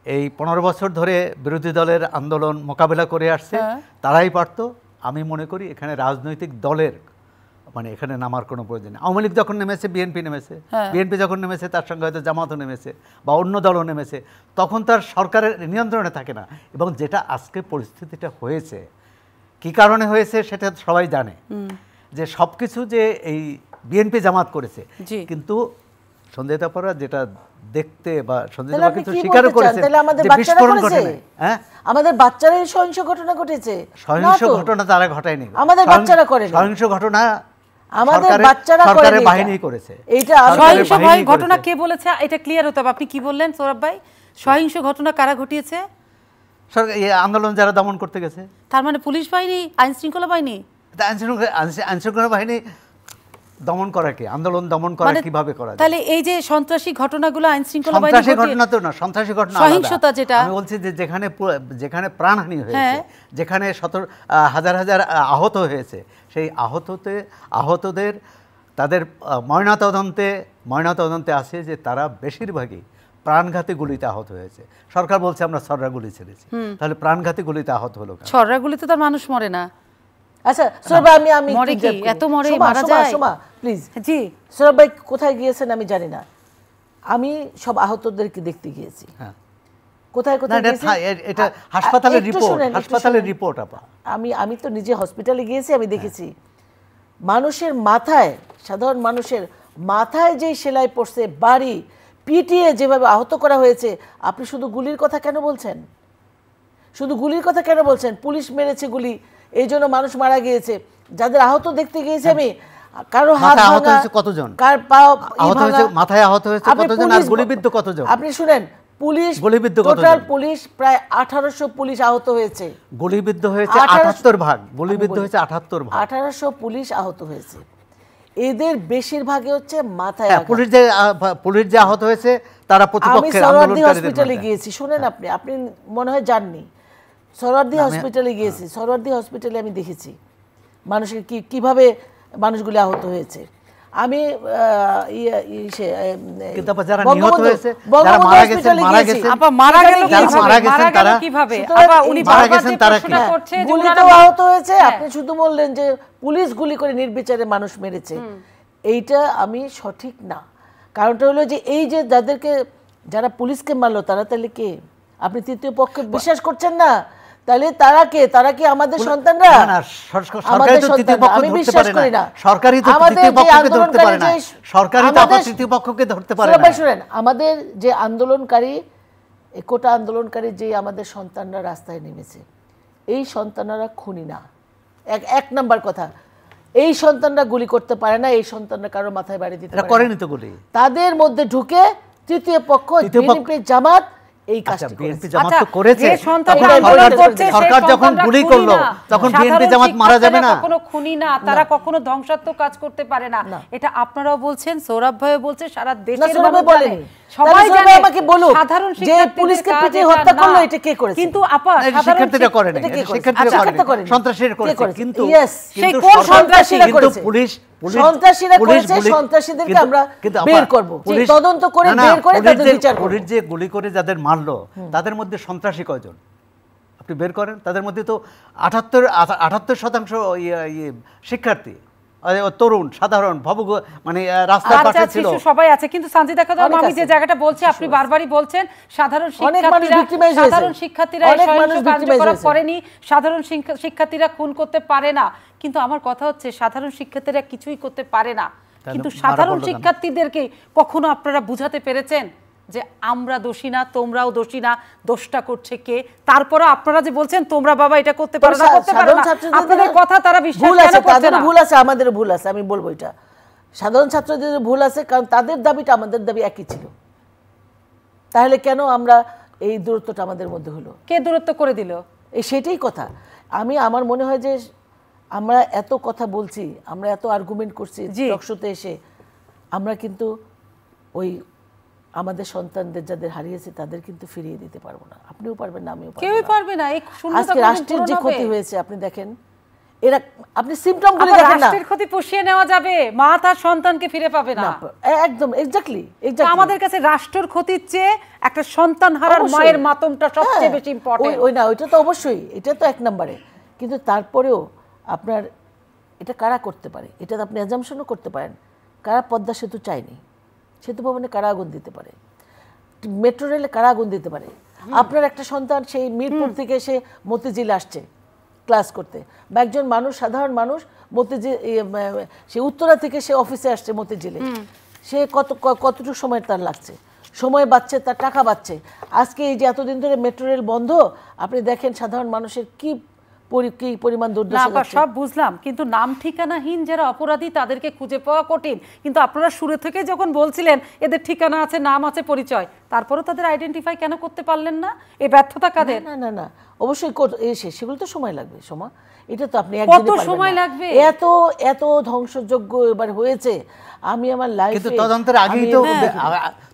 এই পনেরো বছর ধরে বিরোধী দলের আন্দোলন মোকাবেলা করে আসছে হ্যাঁ। তারাই পারত আমি মনে করি এখানে রাজনৈতিক দলের মানে এখানে নামার কোনো প্রয়োজন নেই আওয়ামী লীগ যখন নেমেছে বিএনপি নেমেছে হ্যাঁ। বিএনপি যখন নেমেছে তার সঙ্গে হয়তো জামাতও নেমেছে বা অন্য দলও নেমেছে তখন তার সরকারের নিয়ন্ত্রণে থাকে না এবং যেটা আজকে পরিস্থিতিটা হয়েছে কি কারণে হয়েছে সেটা সবাই জানে যে সব কিছু যে এই বিএনপি জামাত করেছে কিন্তু যেটা দেখতে বা সন্দেহতা কিন্তু স্বীকারও করেছে যে বিস্ফোরণ হ্যাঁ আমাদের বাচ্চারা সহিংস ঘটনা ঘটেছে সহিংস ঘটনা তারা ঘটায়নি আমাদের বাচ্চারা করে সহিংস ঘটনা আমাদের বাচ্চারা বাহিনী করেছে এটা সহিংস ঘটনা কে বলেছে এটা ক্লিয়ার হতে হবে আপনি কি বললেন সৌরভ ভাই সহিংস ঘটনা কারা ঘটিয়েছে আন্দোলন যারা দমন করতে গেছে তার মানে পুলিশ বাহিনী আইন শৃঙ্খলা বাহিনী আইন শৃঙ্খলা বাহিনী দমন করা কি আন্দোলন দমন করা মানে কিভাবে করা তাহলে এই যে সন্ত্রাসী ঘটনাগুলো আইন শৃঙ্খলা বাহিনী সন্ত্রাসী ঘটনা তো না সন্ত্রাসী ঘটনা সহিংসতা যেটা আমি বলছি যে যেখানে যেখানে প্রাণহানি হয়েছে হ্যাঁ। যেখানে শত হাজার হাজার আহত হয়েছে সেই আহততে আহতদের তাদের ময়নাতদন্তে ময়নাতদন্তে আসে যে তারা বেশিরভাগই প্রাণঘাতী গুলিতে আহত হয়েছে সরকার বলছে আমরা ছররা গুলি ছেড়েছি তাহলে প্রাণঘাতী গুলিতে আহত হলো ছররা গুলিতে তার মানুষ মরে না আমি সব আহতদেরকে দেখতে গিয়েছি হ্যাঁ। কোথায় কোথায় এটা হাসপাতালের রিপোর্ট হাসপাতালের রিপোর্ট আপা আমি আমি তো নিজে হসপিটালে গিয়েছি আমি হ্যাঁ। দেখেছি মানুষের মাথায় সাধারণ মানুষের মাথায় সেলাই পড়ছে বাড়ি পিটিয়ে যেভাবে আহত করা হয়েছে আপনি শুধু গুলির কথা কেন বলছেন শুধু গুলির কথা কেন বলছেন পুলিশ মেরেছে গুলি এই জন্য মানুষ মারা গিয়েছে যাদের আহত দেখতে গিয়েছি আমি কারো হাত হয়েছে কতজন কার পা মাথায় আহত হয়েছে কতজন আর গুলিবিদ্ধ কতজন আপনি শুনেন পুলিশ গুলিবিদ্ধ টোটাল পুলিশ প্রায় 1800 পুলিশ আহত হয়েছে গুলিবিদ্ধ হয়েছে 78 ভাগ গুলিবিদ্ধ হয়েছে 78 ভাগ 1800 পুলিশ আহত হয়েছে এদের বেশিরভাগই হচ্ছে মাথায় হ্যাঁ, পুলিশ যে পুলিশ যে আহত হয়েছে তারা প্রতিপক্ষের আন্দোলনকারীদের হসপিটালে গিয়েছি হ্যাঁ। শুনেন আপনি আপনি মনে হয় জাননি সরওয়ার্দি হসপিটালে হ্যাঁ। গিয়েছি সরওয়ার্দি হসপিটালে আমি দেখেছি মানুষের কি কিভাবে মানুষগুলি আহত হয়েছে আমি আপনি শুধু বললেন যে পুলিশ গুলি করে নির্বিচারে মানুষ মেরেছে এইটা আমি সঠিক না কারণটা হলো যে এই যে যাদেরকে যারা পুলিশকে মারলো তারা তাহলে কে আপনি তৃতীয় পক্ষে বিশ্বাস করছেন না তাহলে তারা কে তারা কি আমাদের সন্তানরা আমি বিশ্বাস করি না সরকারি তো আমাদের যে আন্দোলনকারী একটা আন্দোলনকারী যে আমাদের সন্তানরা রাস্তায় নেমেছে এই সন্তানরা খুনি না এক এক নাম্বার কথা এই সন্তানরা গুলি করতে পারে না এই সন্তানরা কারো মাথায় বাড়ি দিতে পারে করেনি তো গুলি তাদের মধ্যে ঢুকে তৃতীয় পক্ষ জামাত এই আচ্ছা, কাজটি বিএনপি জামাত তো আচ্ছা, করেছে সরকার যখন গুলি করলো তখন বিএনপি জামাত মারা যাবে না কোনো খুনি না তারা কখনো ধ্বংসাত্মক কাজ করতে পারে না এটা আপনারাও বলছেন সৌরভ ভাই বলছে সারা দেশের মানুষ বলেন সবাই জানে আমাকে বলো সাধারণ যে পুলিশকে পিটিয়ে হত্যা করলো এটা কে করেছে কিন্তু আপা শিক্ষার্থীরা করে না শিক্ষার্থীরা আচ্ছা, করে সন্ত্রাসীরা করেছে কিন্তু কিন্তু কোন সন্ত্রাসী কিন্তু পুলিশ আমরা তদন্ত করে গুলি করে যাদের মারলো তাদের মধ্যে সন্ত্রাসী কয়জন আপনি বের করেন তাদের মধ্যে তো আটাত্তর আঠাত্তর শতাংশ ইয়ে শিক্ষার্থী তরুণ সাধারণ মানে রাস্তার পাশে ছিল সবাই আছে কিন্তু সানজিদা আমি যে জায়গাটা বলছি আপনি বারবারই বলছেন সাধারণ শিক্ষার্থীরা সাধারণ শিক্ষার্থীরা কার্যকলাপ করেনি সাধারণ শিক্ষার্থীরা খুন করতে পারে না কিন্তু আমার কথা হচ্ছে সাধারণ শিক্ষার্থীরা কিছুই করতে পারে না কিন্তু সাধারণ শিক্ষার্থীদেরকে কখনো আপনারা বুঝাতে পেরেছেন যে আমরা দোষী না তোমরাও দোষী না দোষটা করছে কে তারপরে আপনারা যে বলছেন তোমরা বাবা এটা করতে পারো না করতে পারো না আপনাদের কথা তারা বিশ্বাস করে আছে তাদের ভুল আছে আমাদের ভুল আছে আমি বলবো এটা সাধারণ ছাত্রদের ভুল আছে কারণ তাদের দাবিটা আমাদের দাবি একই ছিল তাহলে কেন আমরা এই দূরত্বটা আমাদের মধ্যে হলো কে দূরত্ব করে দিল এই সেটাই কথা আমি আমার মনে হয় যে আমরা এত কথা বলছি আমরা এত আর্গুমেন্ট করছি টকশোতে এসে আমরা কিন্তু ওই আমাদের সন্তানদের যাদের হারিয়েছে তাদের কিন্তু ফিরিয়ে দিতে পারবো না আপনিও পারবেন না আমিও কেউ পারবে না আজকে রাষ্ট্রের যে ক্ষতি হয়েছে আপনি দেখেন এরা আপনি সিমটম গুলো দেখেন না রাষ্ট্রের ক্ষতি পুষিয়ে নেওয়া যাবে মা তার সন্তানকে ফিরে পাবে না একদম এক্স্যাক্টলি এক্স্যাক্টলি আমাদের কাছে রাষ্ট্রের ক্ষতির চেয়ে একটা সন্তান হারার মায়ের মাতমটা হ্যাঁ। সবচেয়ে বেশি ইম্পর্টেন্ট ওই না ওইটা তো অবশ্যই এটা তো এক নম্বরে কিন্তু তারপরেও আপনার এটা কারা করতে পারে এটা তো আপনি অ্যাজামশনও করতে পারেন কারা পদ্মা সেতু চায়নি সেতু ভবনে কারা দিতে পারে মেট্রো রেলে কারাগুন দিতে পারে আপনার একটা সন্তান সেই মিরপুর থেকে সে মতিঝিল আসছে ক্লাস করতে বা একজন মানুষ সাধারণ মানুষ মতিঝিল সে উত্তরা থেকে সে অফিসে আসছে মতিঝিলে সে কত কতটুকু সময় তার লাগছে সময় বাঁচছে তার টাকা বাঁচছে আজকে এই যে এতদিন ধরে মেট্রো রেল বন্ধ আপনি দেখেন সাধারণ মানুষের কি কি পরিমাণ দুর্দশা সব বুঝলাম কিন্তু নাম ঠিকানাহীন যারা অপরাধী তাদেরকে খুঁজে পাওয়া কঠিন কিন্তু আপনারা শুরু থেকে যখন বলছিলেন এদের ঠিকানা আছে নাম আছে পরিচয় তাদের আইডেন্টিফাই কেন করতে পারলেন না এই ব্যর্থতা কাদের না না না অবশ্যই এসে সেগুলো তো সময় লাগবে সময় এটা তো আপনি কত সময় লাগবে এত এত ধ্বংসযোগ্য এবার হয়েছে আমি আমার লাইফে কিন্তু তদন্তের আগেই তো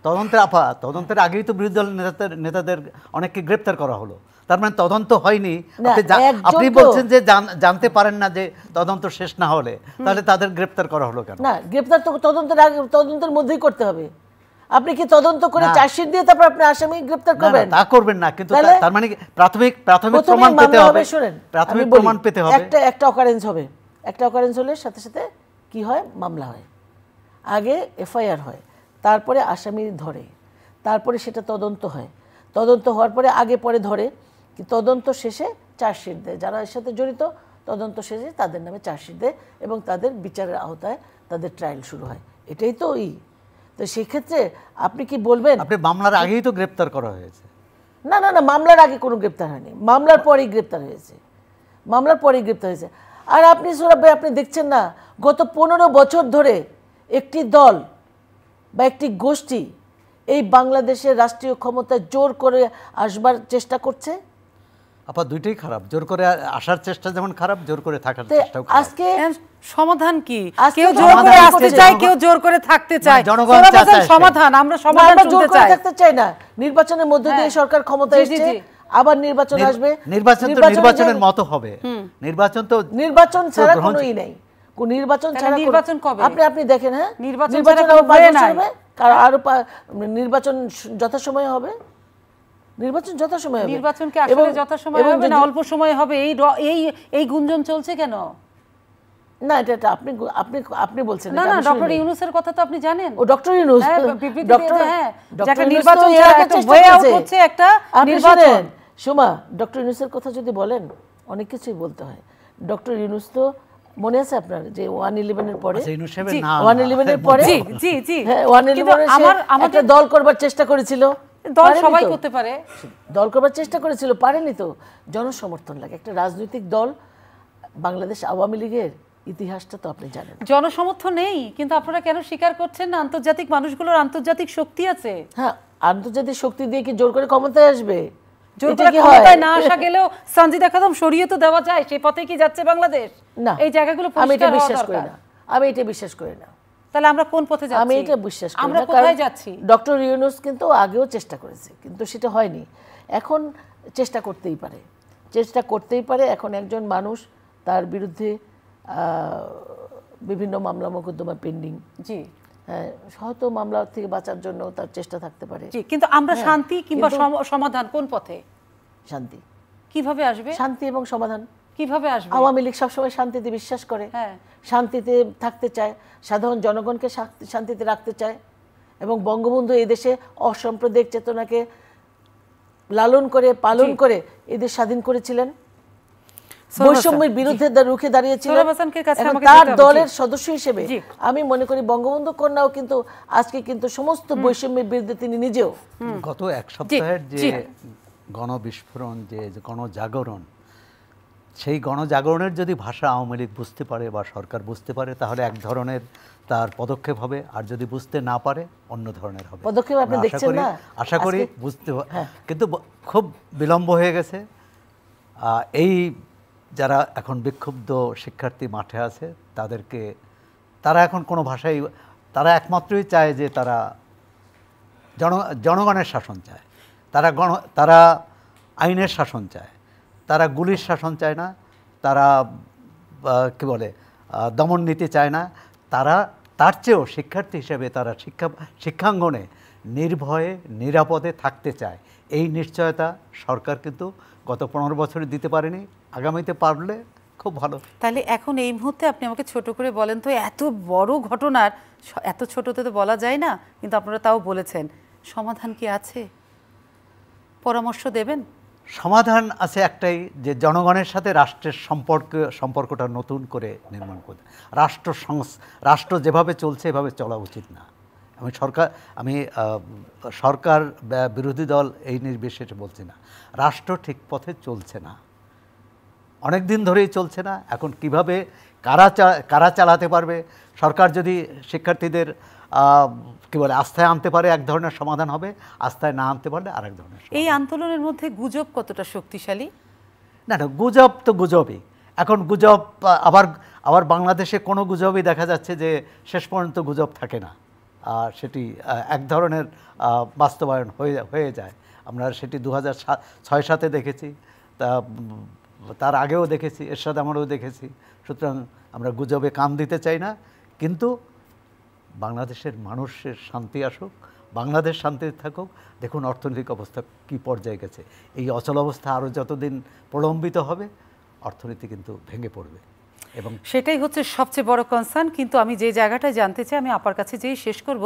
তদন্তের তদন্তের আগেই তো বিরোধী দল নেতাদের নেতাদের অনেককে গ্রেপ্তার করা হলো তার মানে তদন্ত হয়নি আপনি বলছেন যে জানতে পারেন না যে তদন্ত শেষ না হলে তাহলে তাদের গ্রেপ্তার করা হলো কেন গ্রেপ্তার তো তদন্তের আগে তদন্তের মধ্যেই করতে হবে আপনি কি তদন্ত করে চার্জশিট দিয়ে তারপর আপনি আসামি গ্রেপ্তার করবেন না করবেন না কিন্তু তার মানে প্রাথমিক প্রাথমিক প্রমাণ পেতে হবে শুনেন প্রাথমিক প্রমাণ পেতে হবে একটা একটা অকারেন্স হবে একটা অকারেন্স হলে সাথে সাথে কি হয় মামলা হয় আগে এফআইআর হয় তারপরে আসামি ধরে তারপরে সেটা তদন্ত হয় তদন্ত হওয়ার পরে আগে পরে ধরে তদন্ত শেষে চার্জশিট দেয় যারা এর সাথে জড়িত তদন্ত শেষে তাদের নামে চার্জশিট দেয় এবং তাদের বিচারের আওতায় তাদের ট্রায়াল শুরু হয় এটাই তো ই তো সেক্ষেত্রে আপনি কি বলবেন আপনি মামলার আগেই তো গ্রেপ্তার করা হয়েছে না না না মামলার আগে কোনো গ্রেপ্তার হয়নি মামলার পরেই গ্রেপ্তার হয়েছে মামলার পরেই গ্রেপ্তার হয়েছে আর আপনি সৌরভ ভাই আপনি দেখছেন না গত পনেরো বছর ধরে একটি দল বা একটি গোষ্ঠী এই বাংলাদেশের রাষ্ট্রীয় ক্ষমতা জোর করে আসবার চেষ্টা করছে আপা দুইটাই খারাপ জোর করে আসার চেষ্টা যেমন খারাপ জোর করে থাকার চেষ্টাও আজকে সমাধান কি কেউ জোর করে আসতে চায় কেউ জোর করে থাকতে চায় জনগণ চায় সমাধান আমরা সমাধান জোর করে থাকতে চাই না নির্বাচনের মধ্যে দিয়ে হ্যাঁ। সরকার ক্ষমতা এসেছে আবার নির্বাচন আসবে নির্বাচন তো নির্বাচনের মতো হবে নির্বাচন তো নির্বাচন ছাড়া কোনোই নাই কোন নির্বাচন ছাড়া নির্বাচন কবে আপনি আপনি দেখেন হ্যাঁ নির্বাচন ছাড়া আর নির্বাচন যথাসময়ে হবে নির্বাচন যথাসময়ে নির্বাচন কি আসলে যথাসময়ে হবে না অল্প সময় হবে এই এই এই গুঞ্জন চলছে কেন না এটা এটা আপনি আপনি আপনি বলছেন না না ডক্টর ইউনুসের কথা তো আপনি জানেন ও ডক্টর ইউনুস হ্যাঁ, ডক্টর হ্যাঁ একটা নির্বাচন হয়ে হচ্ছে একটা নির্বাচন সোমা ডক্টর ইউনুসের কথা যদি বলেন অনেক কিছুই বলতে হয় ডক্টর ইউনুস তো মনে আছে আপনার যে ওয়ান ইলেভেনের পরে আচ্ছা, ওয়ান ইলেভেনের পরে জি জি জি হ্যাঁ ওয়ান আমার একটা দল করবার চেষ্টা করেছিল দল সবাই করতে পারে দল করবার চেষ্টা করেছিল পারেনি তো জনসমর্থন লাগে একটা রাজনৈতিক দল বাংলাদেশ আওয়ামী লীগের ইতিহাসটা তো আপনি জানেন জনসমর্থন নেই কিন্তু আপনারা কেন স্বীকার করছেন না আন্তর্জাতিক মানুষগুলোর আন্তর্জাতিক শক্তি আছে হ্যাঁ আন্তর্জাতিক শক্তি দিয়ে কি জোর করে ক্ষমতায় আসবে আমি এটা বিশ্বাস করি না আমি এটা বিশ্বাস করি না তাহলে আমরা কোন পথে যাচ্ছি আমি এটা বিশ্বাস করি আমরা কোথায় যাচ্ছি ডক্টর ইউনুস কিন্তু আগেও চেষ্টা করেছে কিন্তু সেটা হয়নি এখন চেষ্টা করতেই পারে চেষ্টা করতেই পারে এখন একজন মানুষ তার বিরুদ্ধে বিভিন্ন মামলা মোকদ্দমা পেন্ডিং জি হ্যাঁ, হয়তো মামলা থেকে বাঁচার জন্য তার চেষ্টা থাকতে পারে কিন্তু আমরা হ্যাঁ, শান্তি কিংবা সমাধান কোন পথে শান্তি কিভাবে আসবে শান্তি এবং সমাধান কিভাবে আসবে আওয়ামী লীগ সবসময় শান্তিতে বিশ্বাস করে হ্যাঁ। শান্তিতে থাকতে চায় সাধারণ জনগণকে শান্তিতে রাখতে চায় এবং বঙ্গবন্ধু দেশে অসাম্প্রদায়িক চেতনাকে লালন করে পালন করে এদের স্বাধীন করেছিলেন বৈষম্যের বিরুদ্ধে রুখে দাঁড়িয়েছিল তার দলের সদস্য হিসেবে আমি মনে করি বঙ্গবন্ধু কন্যাও কিন্তু আজকে কিন্তু সমস্ত বৈষম্যের বিরুদ্ধে তিনি নিজেও গত এক সপ্তাহের যে গণবিস্ফোরণ যে গণজাগরণ সেই গণজাগরণের যদি ভাষা আওয়ামী লীগ বুঝতে পারে বা সরকার বুঝতে পারে তাহলে এক ধরনের তার পদক্ষেপ হবে আর যদি বুঝতে না পারে অন্য ধরনের হবে পদক্ষেপ আপনি দেখছেন না আশা করি বুঝতে হ্যাঁ। কিন্তু খুব বিলম্ব হয়ে গেছে এই যারা এখন বিক্ষুব্ধ শিক্ষার্থী মাঠে আছে তাদেরকে তারা এখন কোনো ভাষাই তারা একমাত্রই চায় যে তারা জন জনগণের শাসন চায় তারা গণ তারা আইনের শাসন চায় তারা গুলির শাসন চায় না তারা কি বলে দমন নীতি চায় না তারা তার চেয়েও শিক্ষার্থী হিসেবে তারা শিক্ষা শিক্ষাঙ্গনে নির্ভয়ে নিরাপদে থাকতে চায় এই নিশ্চয়তা সরকার কিন্তু গত পনেরো বছরে দিতে পারেনি আগামীতে পারলে খুব ভালো তাহলে এখন এই মুহূর্তে আপনি আমাকে ছোট করে বলেন তো এত বড় ঘটনার এত ছোটতে তো বলা যায় না কিন্তু আপনারা তাও বলেছেন সমাধান কি আছে পরামর্শ দেবেন সমাধান আছে একটাই যে জনগণের সাথে রাষ্ট্রের সম্পর্ক সম্পর্কটা নতুন করে নির্মাণ করতে রাষ্ট্র সংস রাষ্ট্র যেভাবে চলছে এভাবে চলা উচিত না আমি সরকার আমি সরকার বিরোধী দল এই নির্বিশেষে বলছি না রাষ্ট্র ঠিক পথে চলছে না অনেক দিন ধরেই চলছে না এখন কিভাবে কারা কারা চালাতে পারবে সরকার যদি শিক্ষার্থীদের কি বলে আস্থায় আনতে পারে এক ধরনের সমাধান হবে আস্থায় না আনতে পারলে আরেক ধরনের এই আন্দোলনের মধ্যে গুজব কতটা শক্তিশালী না না গুজব তো গুজবই এখন গুজব আবার আবার বাংলাদেশে কোনো গুজবই দেখা যাচ্ছে যে শেষ পর্যন্ত গুজব থাকে না সেটি এক ধরনের বাস্তবায়ন হয়ে হয়ে যায় আমরা সেটি দু হাজার ছয় সাতে দেখেছি তা তার আগেও দেখেছি এর সাথে আমারও দেখেছি সুতরাং আমরা গুজবে কান দিতে চাই না কিন্তু বাংলাদেশের মানুষের শান্তি আসুক বাংলাদেশ শান্তিতে থাকুক দেখুন অর্থনৈতিক অবস্থা কি পর্যায়ে গেছে এই অচল অবস্থা আরও যতদিন প্রলম্বিত হবে অর্থনীতি কিন্তু ভেঙে পড়বে এবং সেটাই হচ্ছে সবচেয়ে বড় কনসার্ন কিন্তু আমি যে জায়গাটা জানতে চাই আমি আপার কাছে যেই শেষ করব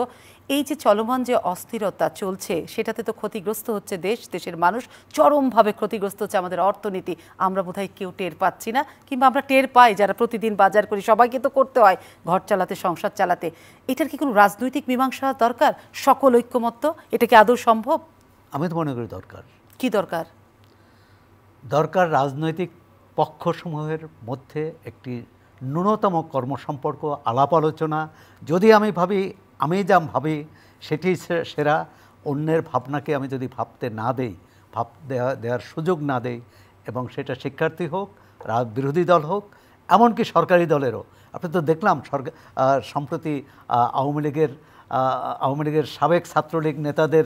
এই যে চলমান যে অস্থিরতা চলছে সেটাতে তো ক্ষতিগ্রস্ত হচ্ছে দেশ দেশের মানুষ চরমভাবে ক্ষতিগ্রস্ত হচ্ছে আমাদের অর্থনীতি আমরা বোধহয় কেউ টের পাচ্ছি না কিংবা আমরা টের পাই যারা প্রতিদিন বাজার করি সবাইকে তো করতে হয় ঘর চালাতে সংসার চালাতে এটার কি কোনো রাজনৈতিক মীমাংসা দরকার সকল ঐক্যমত্য এটা কি আদৌ সম্ভব আমি তো মনে করি দরকার কি দরকার দরকার রাজনৈতিক পক্ষসমূহের মধ্যে একটি ন্যূনতম কর্মসম্পর্ক আলাপ আলোচনা যদি আমি ভাবি আমি যা ভাবি সেটি সেরা অন্যের ভাবনাকে আমি যদি ভাবতে না দেই ভাব দেওয়া দেওয়ার সুযোগ না দেই এবং সেটা শিক্ষার্থী হোক বিরোধী দল হোক এমনকি সরকারি দলেরও আপনি তো দেখলাম সরকার সম্প্রতি আওয়ামী লীগের আওয়ামী লীগের সাবেক ছাত্রলীগ নেতাদের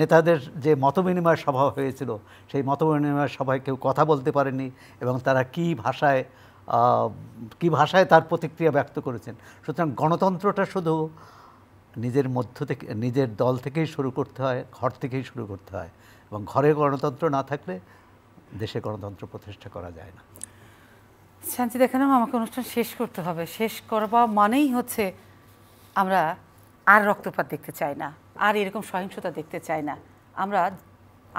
নেতাদের যে মতবিনিময় সভা হয়েছিল সেই মতবিনিময় সভায় কেউ কথা বলতে পারেনি এবং তারা কি ভাষায় কি ভাষায় তার প্রতিক্রিয়া ব্যক্ত করেছেন সুতরাং গণতন্ত্রটা শুধু নিজের মধ্য থেকে নিজের দল থেকেই শুরু করতে হয় ঘর থেকেই শুরু করতে হয় এবং ঘরে গণতন্ত্র না থাকলে দেশে গণতন্ত্র প্রতিষ্ঠা করা যায় না শান্তি দেখানো আমাকে অনুষ্ঠান শেষ করতে হবে শেষ করবা মানেই হচ্ছে আমরা আর রক্তপাত দেখতে চাই না আর এরকম সহিংসতা দেখতে চাই না আমরা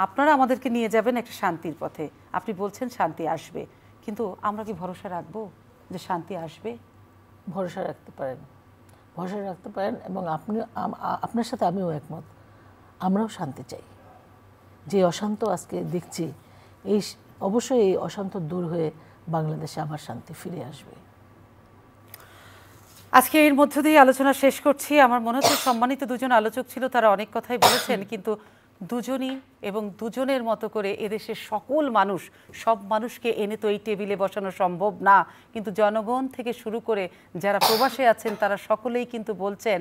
আপনারা আমাদেরকে নিয়ে যাবেন একটা শান্তির পথে আপনি বলছেন শান্তি আসবে কিন্তু আমরা কি ভরসা রাখবো যে শান্তি আসবে ভরসা রাখতে পারেন ভরসা রাখতে পারেন এবং আপনি আপনার সাথে আমিও একমত আমরাও শান্তি চাই যে অশান্ত আজকে দেখছি এই অবশ্যই এই অশান্ত দূর হয়ে বাংলাদেশে আবার শান্তি ফিরে আসবে আজকে এর মধ্য দিয়ে আলোচনা শেষ করছি আমার মনে হচ্ছে সম্মানিত দুজন আলোচক ছিল তারা অনেক কথাই বলেছেন (coughs) কিন্তু দুজনই এবং দুজনের মতো করে এদেশের সকল মানুষ সব মানুষকে এনে তো এই টেবিলে বসানো সম্ভব না কিন্তু জনগণ থেকে শুরু করে যারা প্রবাসে আছেন তারা সকলেই কিন্তু বলছেন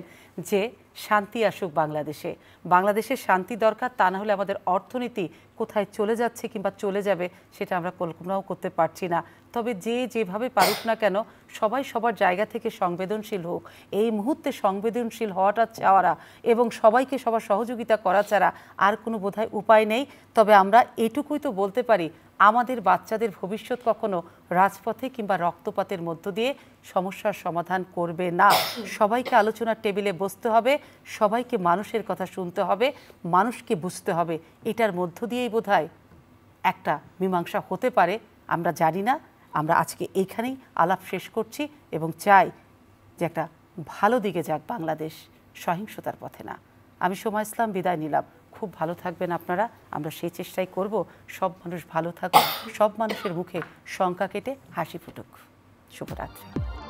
যে শান্তি আসুক বাংলাদেশে বাংলাদেশের শান্তি দরকার তা না হলে আমাদের অর্থনীতি কোথায় চলে যাচ্ছে কিংবা চলে যাবে সেটা আমরা কল্পনাও করতে পারছি না তবে যে যেভাবে পারুক না কেন সবাই সবার জায়গা থেকে সংবেদনশীল হোক এই মুহূর্তে সংবেদনশীল হওয়াটা চাওয়ারা এবং সবাইকে সবার সহযোগিতা করা ছাড়া আর কোনো বোধহয় উপায় নেই তবে আমরা এটুকুই তো বলতে পারি আমাদের বাচ্চাদের ভবিষ্যৎ কখনো রাজপথে কিংবা রক্তপাতের মধ্য দিয়ে সমস্যার সমাধান করবে না সবাইকে আলোচনার টেবিলে বসতে হবে সবাইকে মানুষের কথা শুনতে হবে মানুষকে বুঝতে হবে এটার মধ্য দিয়েই বোধহয় একটা মীমাংসা হতে পারে আমরা জানি না আমরা আজকে এইখানেই আলাপ শেষ করছি এবং চাই যে একটা ভালো দিকে যাক বাংলাদেশ সহিংসতার পথে না আমি সময় ইসলাম বিদায় নিলাম খুব ভালো থাকবেন আপনারা আমরা সেই চেষ্টাই করব সব মানুষ ভালো থাকুক সব মানুষের মুখে শঙ্কা কেটে হাসি ফুটুক শুভরাত্রি